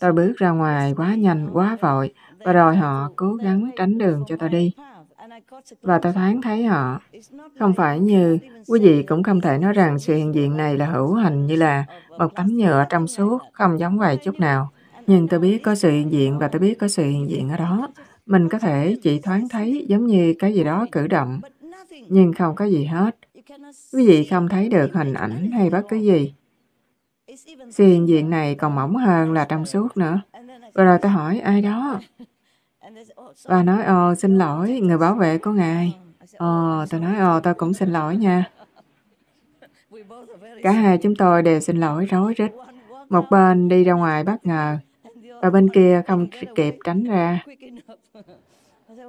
Tôi bước ra ngoài quá nhanh, quá vội và rồi họ cố gắng tránh đường cho tôi đi. Và ta thoáng thấy họ. Không phải như, quý vị cũng không thể nói rằng sự hiện diện này là hữu hình như là một tấm nhựa trong suốt, không giống vậy chút nào. Nhưng tôi biết có sự hiện diện và tôi biết có sự hiện diện ở đó. Mình có thể chỉ thoáng thấy giống như cái gì đó cử động, nhưng không có gì hết. Quý vị không thấy được hình ảnh hay bất cứ gì. Sự hiện diện này còn mỏng hơn là trong suốt nữa. Và rồi ta hỏi ai đó, và nói ồ ờ, xin lỗi người bảo vệ của ngài ồ ờ, tôi nói ồ ờ, tôi cũng xin lỗi nha cả hai chúng tôi đều xin lỗi rối rít một bên đi ra ngoài bất ngờ và bên kia không kịp tránh ra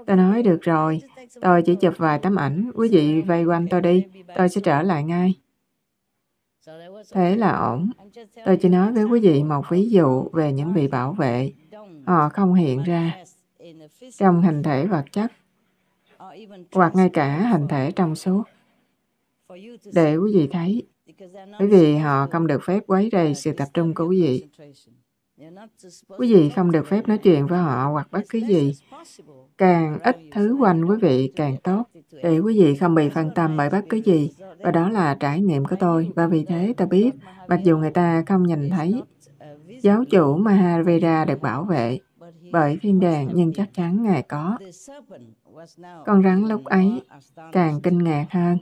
tôi nói được rồi tôi chỉ chụp vài tấm ảnh quý vị vây quanh tôi đi tôi sẽ trở lại ngay thế là ổn tôi chỉ nói với quý vị một ví dụ về những vị bảo vệ họ không hiện ra trong hình thể vật chất hoặc ngay cả hình thể trong số để quý vị thấy bởi vì họ không được phép quấy rầy sự tập trung của quý vị quý vị không được phép nói chuyện với họ hoặc bất cứ gì càng ít thứ quanh quý vị càng tốt để quý vị không bị phân tâm bởi bất cứ gì và đó là trải nghiệm của tôi và vì thế tôi biết mặc dù người ta không nhìn thấy giáo chủ Mahavira được bảo vệ bởi thiên đàng nhưng chắc chắn Ngài có. Con rắn lúc ấy càng kinh ngạc hơn.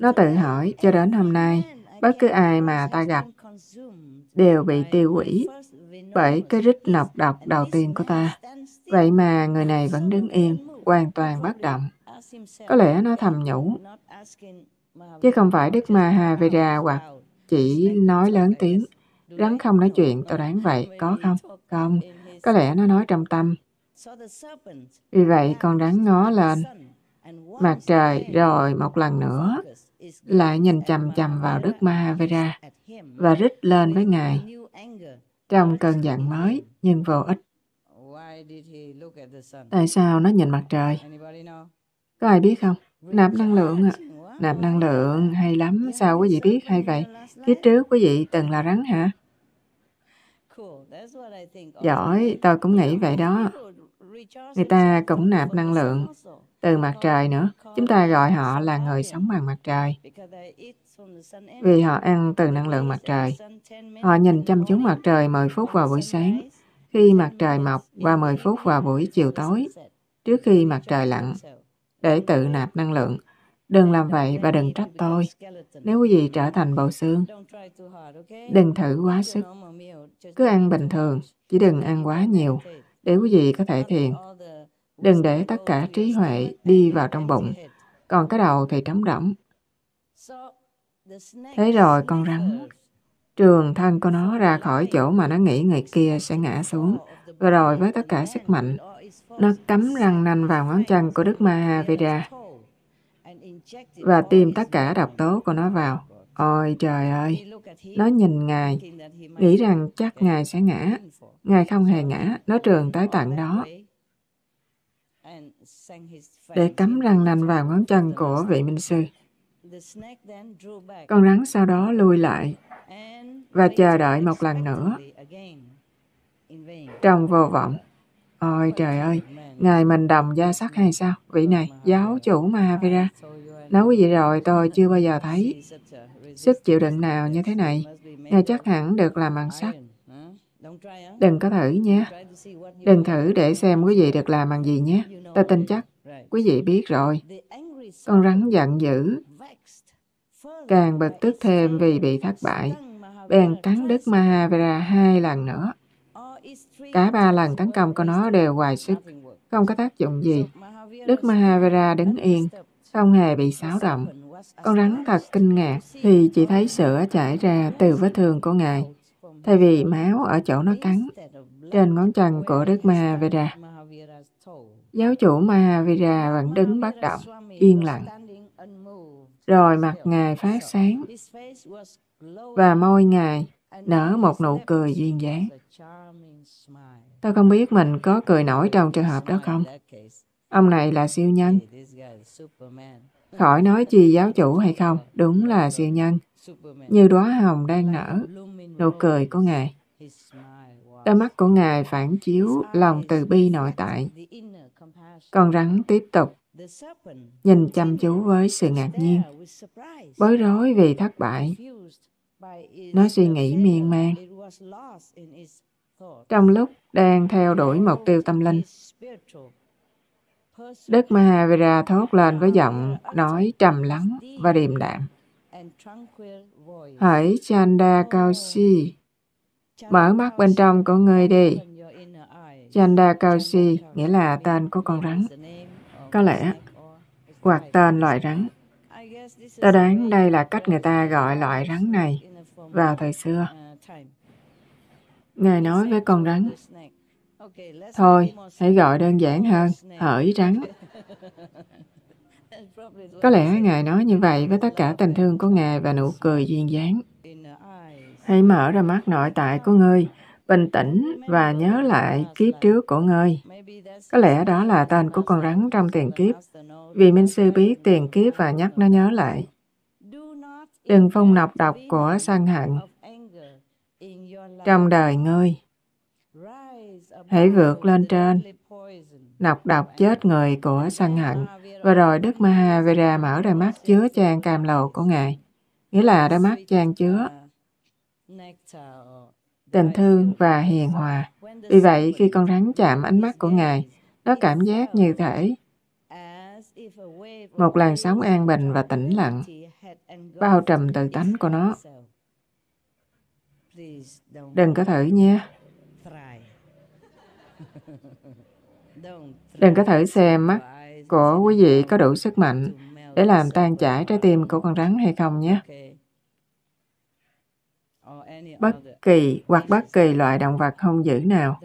Nó tự hỏi cho đến hôm nay, bất cứ ai mà ta gặp đều bị tiêu hủy bởi cái rít nọc độc đầu tiên của ta. Vậy mà người này vẫn đứng yên, hoàn toàn bất động. Có lẽ nó thầm nhủ, chứ không phải Đức Mahavira hoặc chỉ nói lớn tiếng. Rắn không nói chuyện, tôi đoán vậy, có không? Không, có lẽ nó nói trong tâm. Vì vậy, con rắn ngó lên mặt trời rồi một lần nữa lại nhìn chằm chằm vào Đức Mahavira và rít lên với Ngài trong cơn giận mới nhưng vô ích. Tại sao nó nhìn mặt trời? Có ai biết không? Nạp năng lượng ạ. Nạp năng lượng hay lắm, sao quý vị biết hay vậy? Kiếp trước quý vị từng là rắn hả? giỏi tôi cũng nghĩ vậy đó người ta cũng nạp năng lượng từ mặt trời nữa chúng ta gọi họ là người sống bằng mặt trời vì họ ăn từ năng lượng mặt trời họ nhìn chăm chú mặt trời 10 phút vào buổi sáng khi mặt trời mọc và 10 phút vào buổi chiều tối trước khi mặt trời lặn để tự nạp năng lượng đừng làm vậy và đừng trách tôi nếu quý vị trở thành bộ xương đừng thử quá sức cứ ăn bình thường, chỉ đừng ăn quá nhiều, để quý vị có thể thiền. Đừng để tất cả trí huệ đi vào trong bụng, còn cái đầu thì trống rỗng. Thế rồi con rắn, trường thân của nó ra khỏi chỗ mà nó nghĩ người kia sẽ ngã xuống, và rồi với tất cả sức mạnh, nó cắm răng nanh vào ngón chân của Đức Mahavira và tiêm tất cả độc tố của nó vào. Ôi trời ơi, nó nhìn Ngài, nghĩ rằng chắc Ngài sẽ ngã. Ngài không hề ngã, nó trường tới tận đó. Để cắm răng nành vào ngón chân của vị minh sư. Con rắn sau đó lui lại và chờ đợi một lần nữa. Trong vô vọng, ôi trời ơi, Ngài mình đồng gia sắc hay sao? Vị này, giáo chủ Mahavira. Nói quý vị rồi, tôi chưa bao giờ thấy Sức chịu đựng nào như thế này, ngài chắc hẳn được làm bằng sắt. Đừng có thử nhé. Đừng thử để xem quý vị được làm bằng gì nhé. Ta tin chắc, quý vị biết rồi. Con rắn giận dữ, càng bực tức thêm vì bị thất bại. Bèn cắn Đức Mahavira hai lần nữa. Cả ba lần tấn công của nó đều hoài sức, không có tác dụng gì. Đức Mahavira đứng yên, không hề bị xáo động. Con rắn thật kinh ngạc thì chỉ thấy sữa chảy ra từ vết thương của ngài, thay vì máu ở chỗ nó cắn, trên ngón chân của Đức Mahavira. Giáo chủ Mahavira vẫn đứng bất động, yên lặng. Rồi mặt ngài phát sáng và môi ngài nở một nụ cười duyên dáng. Tôi không biết mình có cười nổi trong trường hợp đó không. Ông này là siêu nhân. Khỏi nói chi giáo chủ hay không, đúng là siêu nhân. Như đóa hồng đang nở, nụ cười của Ngài. Đôi mắt của Ngài phản chiếu lòng từ bi nội tại. Con rắn tiếp tục nhìn chăm chú với sự ngạc nhiên, bối rối vì thất bại. Nó suy nghĩ miên man. Trong lúc đang theo đuổi mục tiêu tâm linh, Đức Mahavira thốt lên với giọng nói trầm lắng và điềm đạm. Hỡi Chanda Kausi, mở mắt bên trong của ngươi đi. Chanda Kausi nghĩa là tên của con rắn. Có lẽ, hoặc tên loại rắn. Ta đoán đây là cách người ta gọi loại rắn này vào thời xưa. Ngài nói với con rắn, Thôi, hãy gọi đơn giản hơn, hởi rắn Có lẽ Ngài nói như vậy với tất cả tình thương của Ngài và nụ cười duyên dáng. Hãy mở ra mắt nội tại của ngươi, bình tĩnh và nhớ lại kiếp trước của ngươi. Có lẽ đó là tên của con rắn trong tiền kiếp, vì Minh Sư biết tiền kiếp và nhắc nó nhớ lại. Đừng phong nọc độc của sân hận trong đời ngươi hãy vượt lên trên. Nọc độc chết người của sân hận. Và rồi Đức Mahavira mở đôi mắt chứa chan cam lầu của Ngài. Nghĩa là đôi mắt trang chứa tình thương và hiền hòa. Vì vậy, khi con rắn chạm ánh mắt của Ngài, nó cảm giác như thể một làn sóng an bình và tĩnh lặng bao trùm từ tánh của nó. Đừng có thử nha. Đừng có thử xem mắt của quý vị có đủ sức mạnh để làm tan chảy trái tim của con rắn hay không nhé. Bất kỳ hoặc bất kỳ loại động vật hung dữ nào,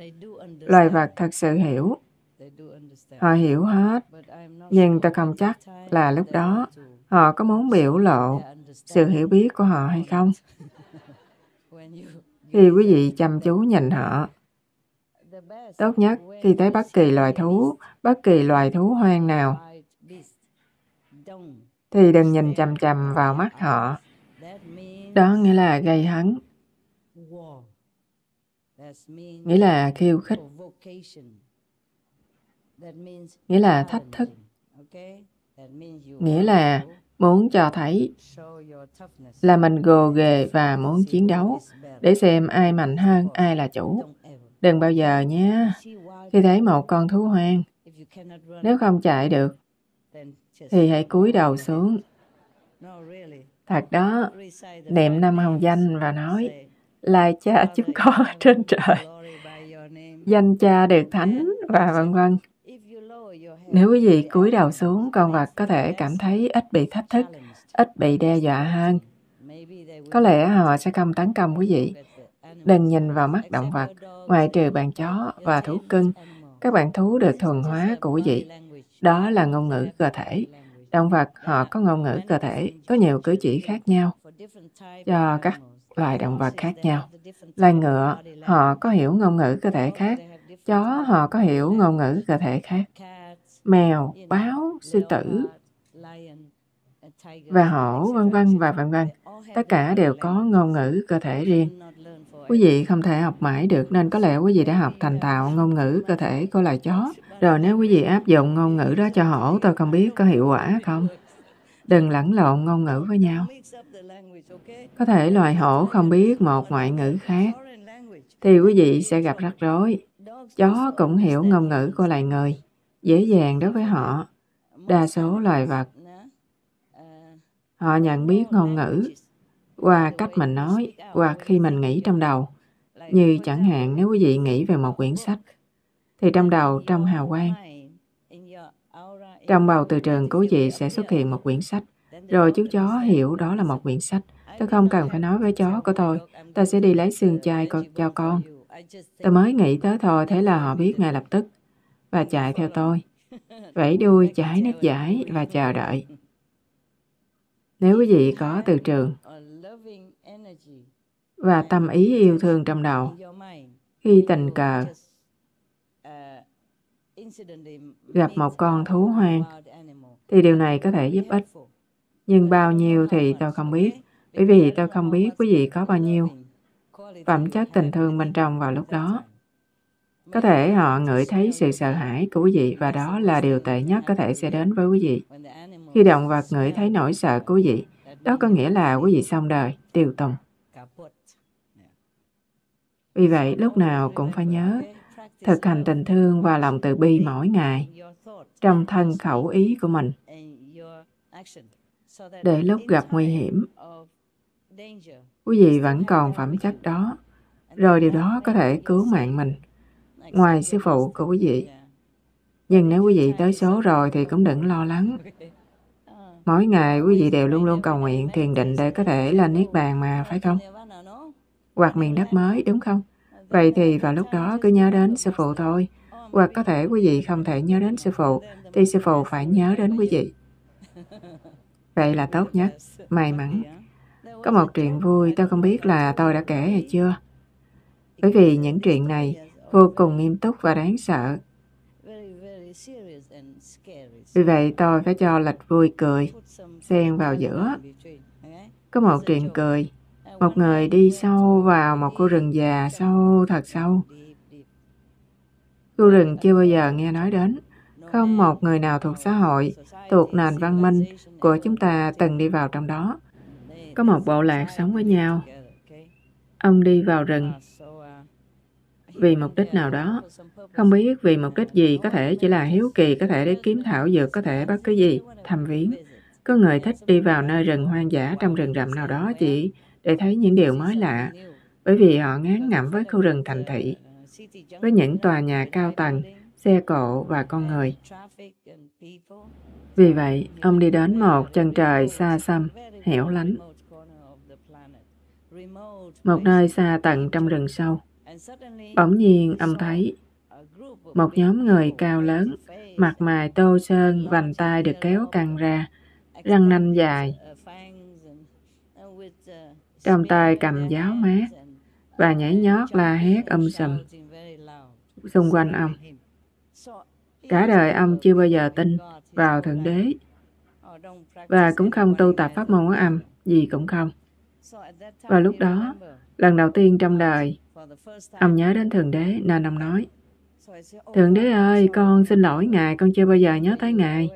loài vật thật sự hiểu. Họ hiểu hết, nhưng tôi không chắc là lúc đó họ có muốn biểu lộ sự hiểu biết của họ hay không. Khi quý vị chăm chú nhìn họ, tốt nhất khi thấy bất kỳ loài thú, bất kỳ loài thú hoang nào, thì đừng nhìn chằm chằm vào mắt họ. Đó nghĩa là gây hấn. Nghĩa là khiêu khích. Nghĩa là thách thức. Nghĩa là muốn cho thấy là mình gồ ghề và muốn chiến đấu để xem ai mạnh hơn, ai là chủ. Đừng bao giờ nhé. Khi thấy một con thú hoang, nếu không chạy được, thì hãy cúi đầu xuống. Thật đó, niệm năm hồng danh và nói, là cha chúng con trên trời. Danh cha được thánh và vân vân. Nếu quý vị cúi đầu xuống, con vật có thể cảm thấy ít bị thách thức, ít bị đe dọa hơn. Có lẽ họ sẽ không tấn công quý vị. Đừng nhìn vào mắt động vật Ngoại trừ bạn chó và thú cưng, các bạn thú được thuần hóa của dị. Đó là ngôn ngữ cơ thể. Động vật họ có ngôn ngữ cơ thể, có nhiều cử chỉ khác nhau do các loài động vật khác nhau. Loài ngựa, họ có hiểu ngôn ngữ cơ thể khác. Chó, họ có hiểu ngôn ngữ cơ thể khác. Mèo, báo, sư tử, và hổ, vân vân và vân vân. Tất cả đều có ngôn ngữ cơ thể riêng Quý vị không thể học mãi được nên có lẽ quý vị đã học thành tạo ngôn ngữ cơ thể của loài chó. Rồi nếu quý vị áp dụng ngôn ngữ đó cho hổ, tôi không biết có hiệu quả không. Đừng lẫn lộn ngôn ngữ với nhau. Có thể loài hổ không biết một ngoại ngữ khác, thì quý vị sẽ gặp rắc rối. Chó cũng hiểu ngôn ngữ của loài người, dễ dàng đối với họ. Đa số loài vật, họ nhận biết ngôn ngữ qua cách mình nói hoặc khi mình nghĩ trong đầu. Như chẳng hạn nếu quý vị nghĩ về một quyển sách, thì trong đầu trong hào quang, trong bầu từ trường của quý vị sẽ xuất hiện một quyển sách. Rồi chú chó hiểu đó là một quyển sách. Tôi không cần phải nói với chó của tôi, ta sẽ đi lấy xương chai cho con. Tôi mới nghĩ tới thôi, thế là họ biết ngay lập tức và chạy theo tôi. Vẫy đuôi, chải nước giải và chờ đợi. Nếu quý vị có từ trường, và tâm ý yêu thương trong đầu. Khi tình cờ gặp một con thú hoang thì điều này có thể giúp ích. Nhưng bao nhiêu thì tôi không biết, bởi vì tôi không biết quý vị có bao nhiêu phẩm chất tình thương bên trong vào lúc đó. Có thể họ ngửi thấy sự sợ hãi của quý vị và đó là điều tệ nhất có thể sẽ đến với quý vị. Khi động vật ngửi thấy nỗi sợ của quý vị, đó có nghĩa là quý vị xong đời, tiêu tùng. Vì vậy, lúc nào cũng phải nhớ thực hành tình thương và lòng từ bi mỗi ngày trong thân khẩu ý của mình để lúc gặp nguy hiểm quý vị vẫn còn phẩm chất đó rồi điều đó có thể cứu mạng mình ngoài sư phụ của quý vị nhưng nếu quý vị tới số rồi thì cũng đừng lo lắng mỗi ngày quý vị đều luôn luôn cầu nguyện thiền định để có thể lên niết bàn mà phải không hoặc miền đất mới, đúng không? Vậy thì vào lúc đó cứ nhớ đến sư phụ thôi. Hoặc có thể quý vị không thể nhớ đến sư phụ, thì sư phụ phải nhớ đến quý vị. Vậy là tốt nhất, may mắn. Có một chuyện vui tôi không biết là tôi đã kể hay chưa. Bởi vì những chuyện này vô cùng nghiêm túc và đáng sợ. Vì vậy tôi phải cho lịch vui cười, xen vào giữa. Có một chuyện cười, một người đi sâu vào một khu rừng già sâu thật sâu. Khu rừng chưa bao giờ nghe nói đến. Không một người nào thuộc xã hội, thuộc nền văn minh của chúng ta từng đi vào trong đó. Có một bộ lạc sống với nhau. Ông đi vào rừng vì mục đích nào đó. Không biết vì mục đích gì, có thể chỉ là hiếu kỳ, có thể để kiếm thảo dược, có thể bất cứ gì, thăm viếng. Có người thích đi vào nơi rừng hoang dã trong rừng rậm nào đó chỉ để thấy những điều mới lạ bởi vì họ ngán ngẩm với khu rừng thành thị, với những tòa nhà cao tầng, xe cộ và con người. Vì vậy, ông đi đến một chân trời xa xăm, hẻo lánh, một nơi xa tận trong rừng sâu. Bỗng nhiên, ông thấy một nhóm người cao lớn, mặt mày tô sơn, vành tay được kéo căng ra, răng nanh dài, trong tay cầm giáo mát và nhảy nhót la hét âm sầm xung quanh ông. Cả đời ông chưa bao giờ tin vào Thượng Đế và cũng không tu tập pháp môn âm, gì cũng không. Và lúc đó, lần đầu tiên trong đời, ông nhớ đến Thượng Đế nên ông nói, Thượng Đế ơi, con xin lỗi Ngài, con chưa bao giờ nhớ tới Ngài.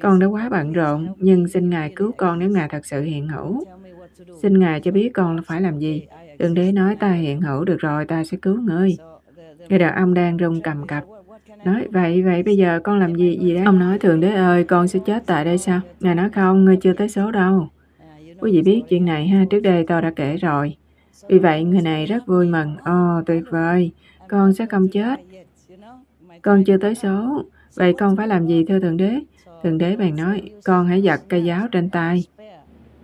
Con đã quá bận rộn, nhưng xin Ngài cứu con nếu Ngài thật sự hiện hữu. Xin Ngài cho biết con phải làm gì. Đừng để nói ta hiện hữu được rồi, ta sẽ cứu ngươi. người đạo ông đang rung cầm cập. Nói, vậy, vậy bây giờ con làm gì gì đó? Ông nói, Thượng Đế ơi, con sẽ chết tại đây sao? Ngài nói không, ngươi chưa tới số đâu. Quý vị biết chuyện này ha, trước đây tôi đã kể rồi. Vì vậy, người này rất vui mừng. Ồ, oh, tuyệt vời, con sẽ không chết. Con chưa tới số. Vậy con phải làm gì thưa Thượng Đế? Thượng Đế bèn nói, con hãy giật cây giáo trên tay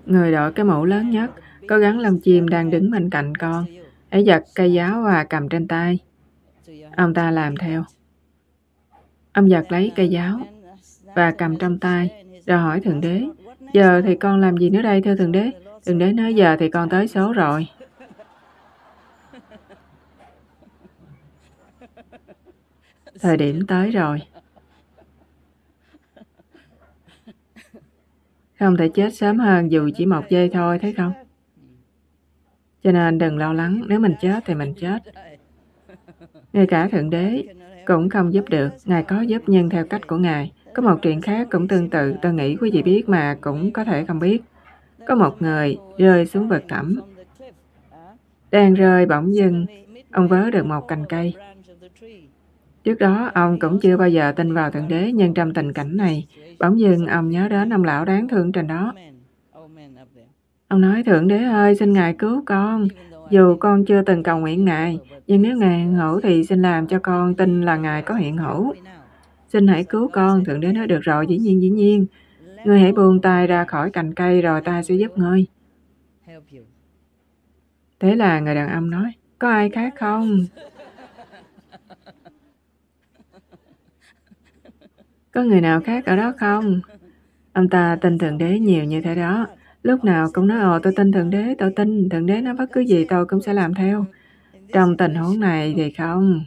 người đội cái mũ lớn nhất, cố gắng lông chim đang đứng bên cạnh con, ấy giật cây giáo và cầm trên tay. Ông ta làm theo. Ông giật lấy cây giáo và cầm trong tay, rồi hỏi Thượng Đế, giờ thì con làm gì nữa đây thưa Thượng Đế? Thượng Đế nói giờ thì con tới số rồi. Thời điểm tới rồi. Không thể chết sớm hơn dù chỉ một giây thôi, thấy không? Cho nên đừng lo lắng, nếu mình chết thì mình chết. Ngay cả Thượng Đế cũng không giúp được, Ngài có giúp nhân theo cách của Ngài. Có một chuyện khác cũng tương tự, tôi nghĩ quý vị biết mà cũng có thể không biết. Có một người rơi xuống vực thẳm. Đang rơi bỗng dưng, ông vớ được một cành cây. Trước đó, ông cũng chưa bao giờ tin vào Thượng Đế, nhưng trong tình cảnh này, Bỗng dừng ông nhớ đến ông lão đáng thương trên đó. Ông nói Thượng Đế ơi, xin Ngài cứu con. Dù con chưa từng cầu nguyện Ngài, nhưng nếu Ngài hiện hữu thì xin làm cho con tin là Ngài có hiện hữu. Xin hãy cứu con, Thượng Đế nói được rồi, dĩ nhiên, dĩ nhiên. Ngươi hãy buông tay ra khỏi cành cây rồi ta sẽ giúp ngươi. Thế là người đàn ông nói, có ai khác không? Có người nào khác ở đó không? Ông ta tin Thượng Đế nhiều như thế đó. Lúc nào cũng nói, ồ tôi tin Thượng Đế, tôi tin, Thượng Đế nói bất cứ gì tôi cũng sẽ làm theo. Trong tình huống này thì không.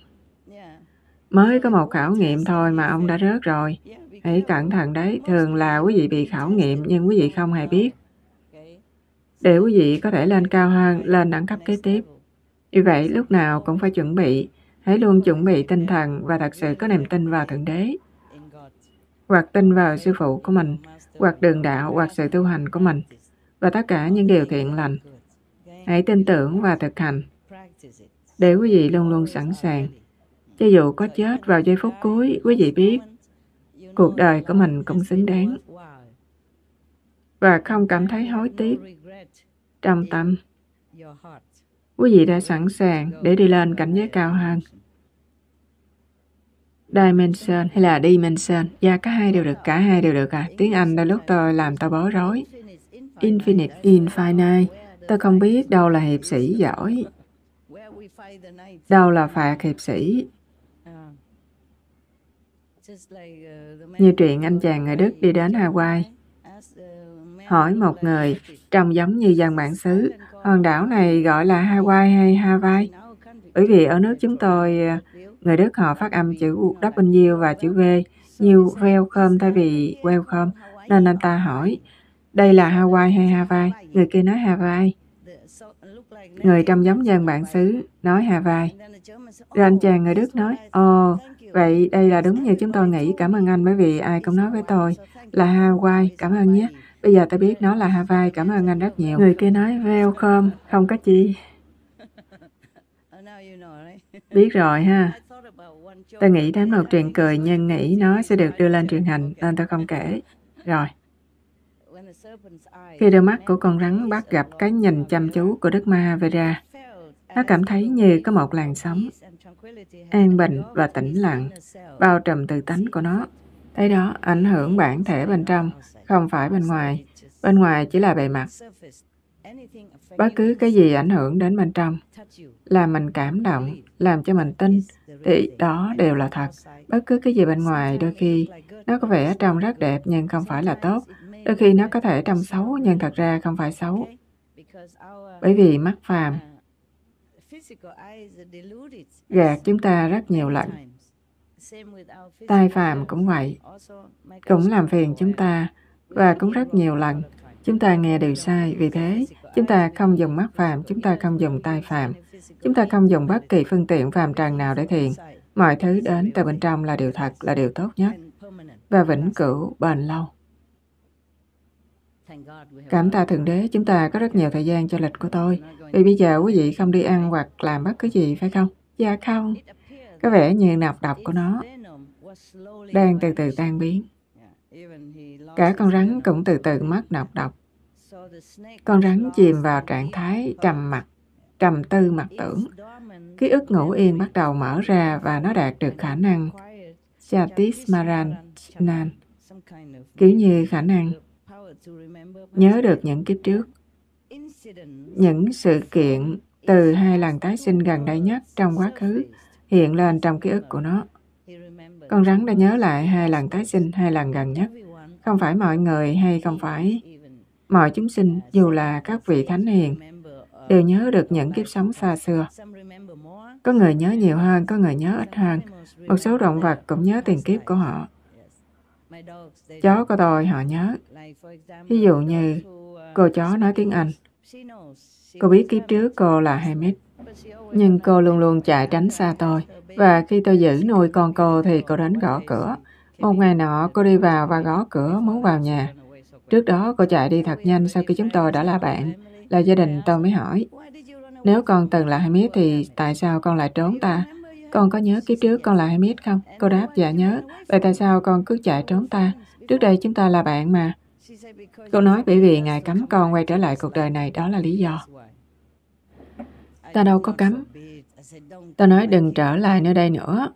Mới có một khảo nghiệm thôi mà ông đã rớt rồi. Hãy cẩn thận đấy, thường là quý vị bị khảo nghiệm nhưng quý vị không hề biết. Để quý vị có thể lên cao hơn, lên đẳng cấp kế tiếp. Vì vậy, lúc nào cũng phải chuẩn bị. Hãy luôn chuẩn bị tinh thần và thật sự có niềm tin vào Thượng Đế hoặc tin vào sư phụ của mình, hoặc đường đạo, hoặc sự tu hành của mình, và tất cả những điều thiện lành. Hãy tin tưởng và thực hành, để quý vị luôn luôn sẵn sàng. Cho dù có chết vào giây phút cuối, quý vị biết cuộc đời của mình cũng xứng đáng và không cảm thấy hối tiếc trong tâm quý vị đã sẵn sàng để đi lên cảnh giới cao hơn dimension hay là dimension. Dạ, cả hai đều được, cả hai đều được à. Tiếng Anh đôi lúc tôi làm tôi bối rối. Infinite, infinite. Tôi không biết đâu là hiệp sĩ giỏi, đâu là phạt hiệp sĩ. Như chuyện anh chàng người Đức đi đến Hawaii, hỏi một người trông giống như dân bản xứ, hòn đảo này gọi là Hawaii hay Hawaii? Bởi vì ở nước chúng tôi, à, người Đức họ phát âm chữ W và chữ V như welcome thay vì welcome, nên anh ta hỏi, đây là Hawaii hay Hawaii? Người kia nói Hawaii. Người trong giống dân bản xứ nói Hawaii. Rồi anh chàng người Đức nói, ồ, vậy đây là đúng như chúng tôi nghĩ. Cảm ơn anh bởi vì ai cũng nói với tôi là Hawaii. Cảm ơn nhé. Bây giờ tôi biết nó là Hawaii. Cảm ơn anh rất nhiều. Người kia nói welcome, không có chi. Biết rồi ha. Tôi nghĩ đến một truyện cười nhưng nghĩ nó sẽ được đưa lên truyền hình nên tôi không kể. Rồi. Khi đôi mắt của con rắn bắt gặp cái nhìn chăm chú của Đức Ma Vera, nó cảm thấy như có một làn sóng an bình và tĩnh lặng bao trùm từ tánh của nó. Thấy đó ảnh hưởng bản thể bên trong, không phải bên ngoài. Bên ngoài chỉ là bề mặt. Bất cứ cái gì ảnh hưởng đến bên trong làm mình cảm động, làm cho mình tin thì đó đều là thật. Bất cứ cái gì bên ngoài đôi khi nó có vẻ trông rất đẹp nhưng không phải là tốt. Đôi khi nó có thể trông xấu nhưng thật ra không phải xấu. Bởi vì mắt phàm gạt chúng ta rất nhiều lần. Tai phàm cũng vậy, cũng làm phiền chúng ta và cũng rất nhiều lần chúng ta nghe điều sai vì thế chúng ta không dùng mắt phàm chúng ta không dùng tai phàm Chúng ta không dùng bất kỳ phương tiện phàm trần nào để thiền. Mọi thứ đến từ bên trong là điều thật, là điều tốt nhất và vĩnh cửu, bền lâu. Cảm tạ Thượng Đế, chúng ta có rất nhiều thời gian cho lịch của tôi. Vì bây giờ quý vị không đi ăn hoặc làm bất cứ gì, phải không? Dạ không. Có vẻ như nọc độc của nó đang từ từ tan biến. Cả con rắn cũng từ từ mất nọc độc. Con rắn chìm vào trạng thái trầm mặc trầm tư mặc tưởng. Ký ức ngủ yên bắt đầu mở ra và nó đạt được khả năng Chatismaranan, kiểu như khả năng nhớ được những kiếp trước. Những sự kiện từ hai lần tái sinh gần đây nhất trong quá khứ hiện lên trong ký ức của nó. Con rắn đã nhớ lại hai lần tái sinh, hai lần gần nhất. Không phải mọi người hay không phải mọi chúng sinh, dù là các vị thánh hiền, đều nhớ được những kiếp sống xa xưa. Có người nhớ nhiều hơn, có người nhớ ít hơn. Một số động vật cũng nhớ tiền kiếp của họ. Chó của tôi họ nhớ. Ví dụ như cô chó nói tiếng Anh. Cô biết kiếp trước cô là Hamid. Nhưng cô luôn luôn chạy tránh xa tôi. Và khi tôi giữ nuôi con cô thì cô đến gõ cửa. Một ngày nọ cô đi vào và gõ cửa muốn vào nhà. Trước đó cô chạy đi thật nhanh sau khi chúng tôi đã là bạn là gia đình tôi mới hỏi, nếu con từng là Hamid thì tại sao con lại trốn ta? Con có nhớ kiếp trước con là Hamid không? Cô đáp, dạ nhớ. Vậy tại sao con cứ chạy trốn ta? Trước đây chúng ta là bạn mà. Cô nói bởi vì Ngài cấm con quay trở lại cuộc đời này, đó là lý do. Ta đâu có cấm. Ta nói đừng trở lại nơi đây nữa.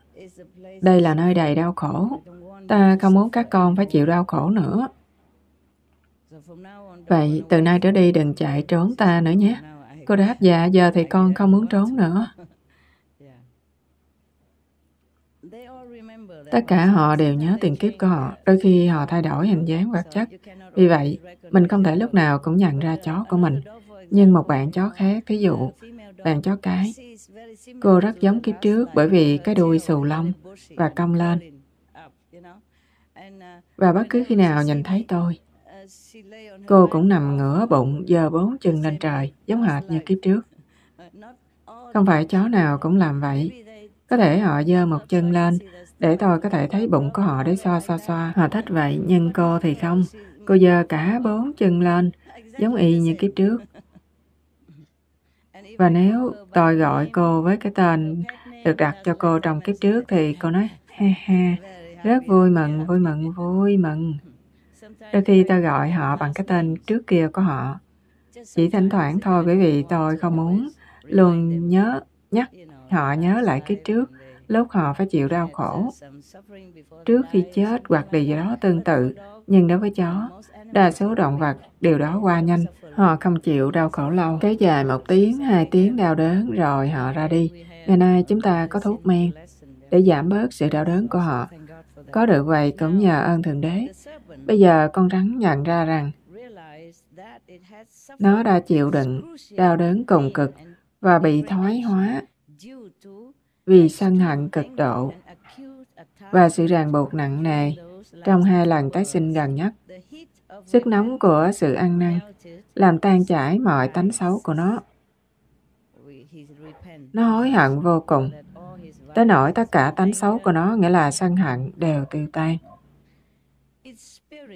Đây là nơi đầy đau khổ. Ta không muốn các con phải chịu đau khổ nữa. Vậy từ nay trở đi đừng chạy trốn ta nữa nhé. Cô đáp dạ, giờ thì con không muốn trốn nữa. Tất cả họ đều nhớ tiền kiếp của họ, đôi khi họ thay đổi hình dáng vật chất. Vì vậy, mình không thể lúc nào cũng nhận ra chó của mình. Nhưng một bạn chó khác, thí dụ, bạn chó cái, cô rất giống kiếp trước bởi vì cái đuôi xù lông và cong lên. Và bất cứ khi nào nhìn thấy tôi, Cô cũng nằm ngửa bụng, giờ bốn chân lên trời, giống hệt như kiếp trước. Không phải chó nào cũng làm vậy. Có thể họ dơ một chân lên, để tôi có thể thấy bụng của họ để xoa xoa xoa. Họ thích vậy, nhưng cô thì không. Cô dơ cả bốn chân lên, giống y như kiếp trước. Và nếu tôi gọi cô với cái tên được đặt cho cô trong kiếp trước thì cô nói ha ha, rất vui mừng, vui mừng, vui mừng. Đôi khi tôi gọi họ bằng cái tên trước kia của họ. Chỉ thỉnh thoảng thôi bởi vì tôi không muốn luôn nhớ nhắc họ nhớ lại cái trước lúc họ phải chịu đau khổ trước khi chết hoặc điều gì đó tương tự nhưng đối với chó đa số động vật điều đó qua nhanh họ không chịu đau khổ lâu kéo dài một tiếng hai tiếng đau đớn rồi họ ra đi ngày nay chúng ta có thuốc men để giảm bớt sự đau đớn của họ có được vậy cũng nhờ ơn Thượng Đế. Bây giờ con rắn nhận ra rằng nó đã chịu đựng, đau đớn cùng cực và bị thoái hóa vì sân hận cực độ và sự ràng buộc nặng nề trong hai lần tái sinh gần nhất. Sức nóng của sự ăn năn làm tan chảy mọi tánh xấu của nó. Nó hối hận vô cùng tới nỗi tất cả tánh xấu của nó nghĩa là sân hận đều tiêu tan.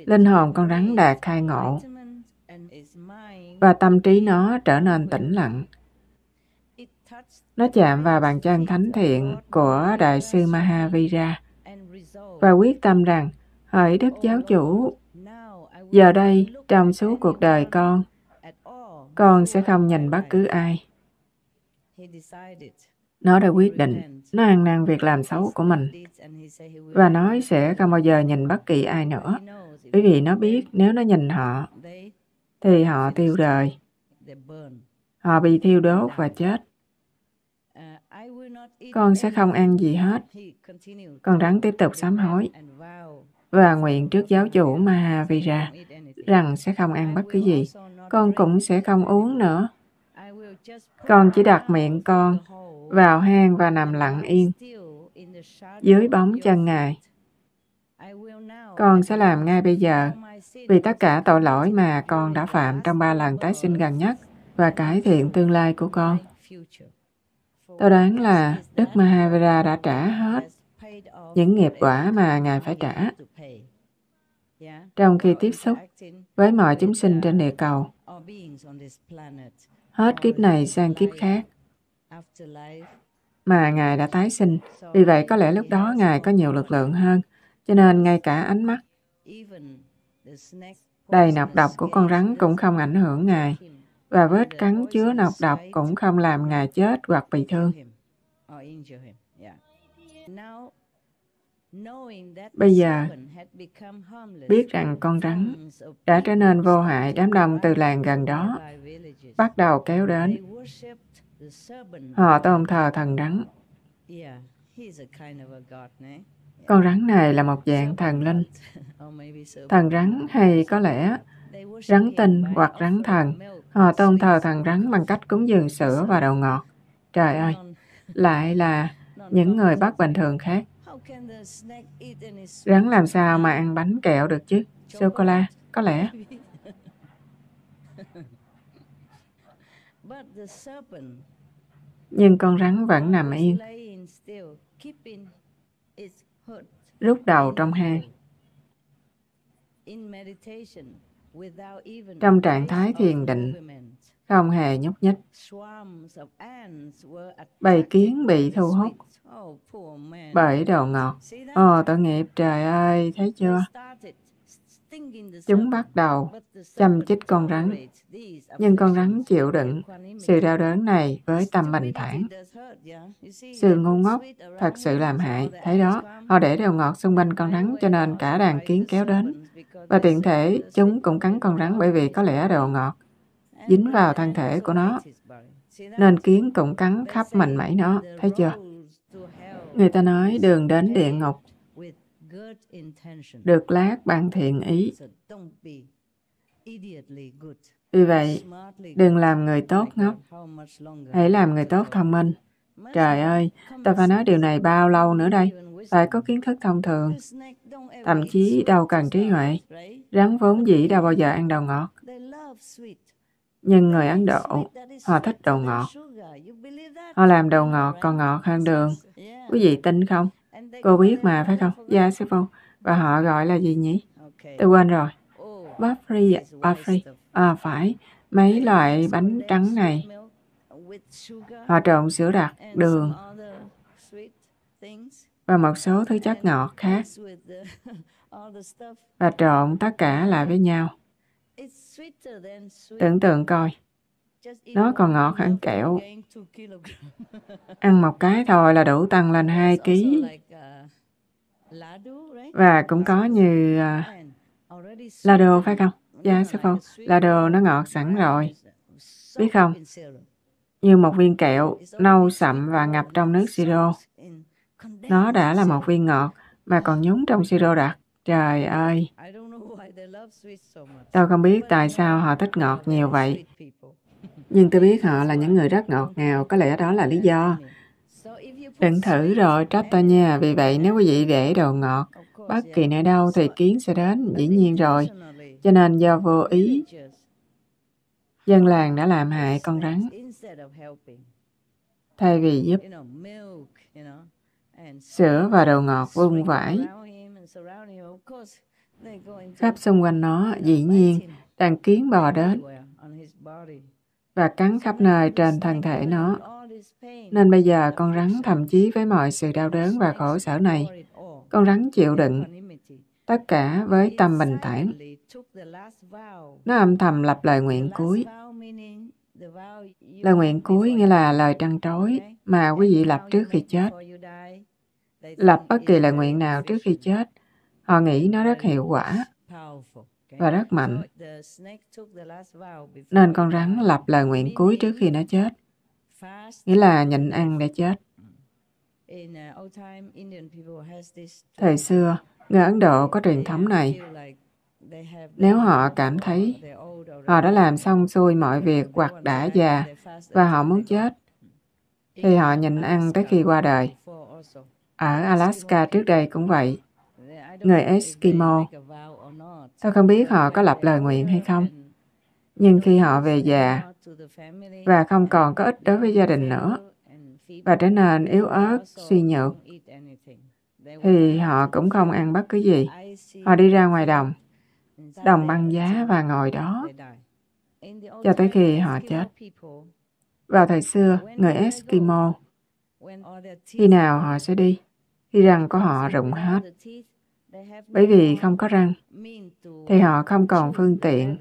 Linh hồn con rắn đạt khai ngộ và tâm trí nó trở nên tĩnh lặng. Nó chạm vào bàn chân thánh thiện của Đại sư Mahavira và quyết tâm rằng hỡi Đức Giáo Chủ, giờ đây trong suốt cuộc đời con, con sẽ không nhìn bất cứ ai. Nó đã quyết định nó ăn năn việc làm xấu của mình và nói sẽ không bao giờ nhìn bất kỳ ai nữa bởi vì nó biết nếu nó nhìn họ thì họ tiêu đời. Họ bị thiêu đốt và chết. Con sẽ không ăn gì hết. Con rắn tiếp tục sám hối và nguyện trước giáo chủ Mahavira rằng sẽ không ăn bất cứ gì. Con cũng sẽ không uống nữa. Con chỉ đặt miệng con vào hang và nằm lặng yên dưới bóng chân Ngài. Con sẽ làm ngay bây giờ vì tất cả tội lỗi mà con đã phạm trong ba lần tái sinh gần nhất và cải thiện tương lai của con. Tôi đoán là Đức Mahavira đã trả hết những nghiệp quả mà Ngài phải trả. Trong khi tiếp xúc với mọi chúng sinh trên địa cầu, hết kiếp này sang kiếp khác, mà Ngài đã tái sinh. Vì vậy có lẽ lúc đó Ngài có nhiều lực lượng hơn, cho nên ngay cả ánh mắt đầy nọc độc của con rắn cũng không ảnh hưởng Ngài, và vết cắn chứa nọc độc cũng không làm Ngài chết hoặc bị thương. Bây giờ, biết rằng con rắn đã trở nên vô hại, đám đông từ làng gần đó bắt đầu kéo đến Họ tôn thờ thần rắn. Con rắn này là một dạng thần linh. Oh, thần rắn hay có lẽ rắn tinh hoặc rắn thần. Họ tôn thờ thần rắn bằng cách cúng dường sữa và đậu ngọt. Trời ơi, lại là những người bất bình thường khác. Rắn làm sao mà ăn bánh kẹo được chứ? Sô-cô-la, có lẽ. nhưng con rắn vẫn nằm yên. Rút đầu trong hang. Trong trạng thái thiền định, không hề nhúc nhích. Bầy kiến bị thu hút oh, bởi đồ ngọt. Ồ, ờ, tội nghiệp trời ơi, thấy chưa? Chúng bắt đầu chăm chích con rắn, nhưng con rắn chịu đựng sự đau đớn này với tâm bình thản. Sự ngu ngốc thật sự làm hại. Thấy đó, họ để đều ngọt xung quanh con rắn cho nên cả đàn kiến kéo đến. Và tiện thể, chúng cũng cắn con rắn bởi vì có lẽ đồ ngọt dính vào thân thể của nó. Nên kiến cũng cắn khắp mình mẩy nó, thấy chưa? Người ta nói đường đến địa ngục được lát ban thiện ý. Vì vậy, đừng làm người tốt ngốc, hãy làm người tốt thông minh. Trời ơi, ta phải nói điều này bao lâu nữa đây? Phải có kiến thức thông thường, thậm chí đâu cần trí huệ. Rắn vốn dĩ đâu bao giờ ăn đồ ngọt. Nhưng người Ấn Độ, họ thích đồ ngọt. Họ làm đồ ngọt còn ngọt hơn đường. Quý vị tin không? Cô biết mà phải không? Dạ sư phụ. Và họ gọi là gì nhỉ? Tôi quên rồi. Buffry ạ. À phải. Mấy loại bánh trắng này. Họ trộn sữa đặc, đường và một số thứ chất ngọt khác và trộn tất cả lại với nhau. Tưởng tượng coi, nó còn ngọt hơn kẹo. Ăn một cái thôi là đủ tăng lên 2 kg. Uh, và cũng có như uh, là phải không? Dạ, sư phụ. Là nó ngọt sẵn rồi. Uh, biết không? Như một viên kẹo nâu sậm và ngập trong nước siro. Nó đã là một viên ngọt mà còn nhúng trong siro đặc. Trời ơi! Tôi không biết tại sao họ thích ngọt nhiều vậy. Nhưng tôi biết họ là những người rất ngọt ngào, có lẽ đó là lý do. Đừng thử rồi, trách tôi nha. Vì vậy, nếu quý vị để đồ ngọt, bất kỳ nơi đâu thì kiến sẽ đến, dĩ nhiên rồi. Cho nên do vô ý, dân làng đã làm hại con rắn. Thay vì giúp sữa và đồ ngọt vung vải khắp xung quanh nó, dĩ nhiên, đàn kiến bò đến và cắn khắp nơi trên thân thể nó. Nên bây giờ con rắn thậm chí với mọi sự đau đớn và khổ sở này, con rắn chịu đựng tất cả với tâm bình thản. Nó âm thầm lập lời nguyện cuối. Lời nguyện cuối nghĩa là lời trăn trối mà quý vị lập trước khi chết. Lập bất kỳ lời nguyện nào trước khi chết, họ nghĩ nó rất hiệu quả và rất mạnh. Nên con rắn lập lời nguyện cuối trước khi nó chết, nghĩa là nhịn ăn để chết. Uh, Thời xưa, người Ấn Độ có truyền thống này. Nếu họ cảm thấy họ đã làm xong xuôi mọi việc hoặc đã già và họ muốn chết, thì họ nhịn ăn tới khi qua đời. Ở Alaska trước đây cũng vậy. Người Eskimo Tôi không biết họ có lập lời nguyện hay không. Nhưng khi họ về già và không còn có ích đối với gia đình nữa và trở nên yếu ớt, suy nhược, thì họ cũng không ăn bất cứ gì. Họ đi ra ngoài đồng, đồng băng giá và ngồi đó cho tới khi họ chết. Vào thời xưa, người Eskimo, khi nào họ sẽ đi, khi răng của họ rụng hết, bởi vì không có răng thì họ không còn phương tiện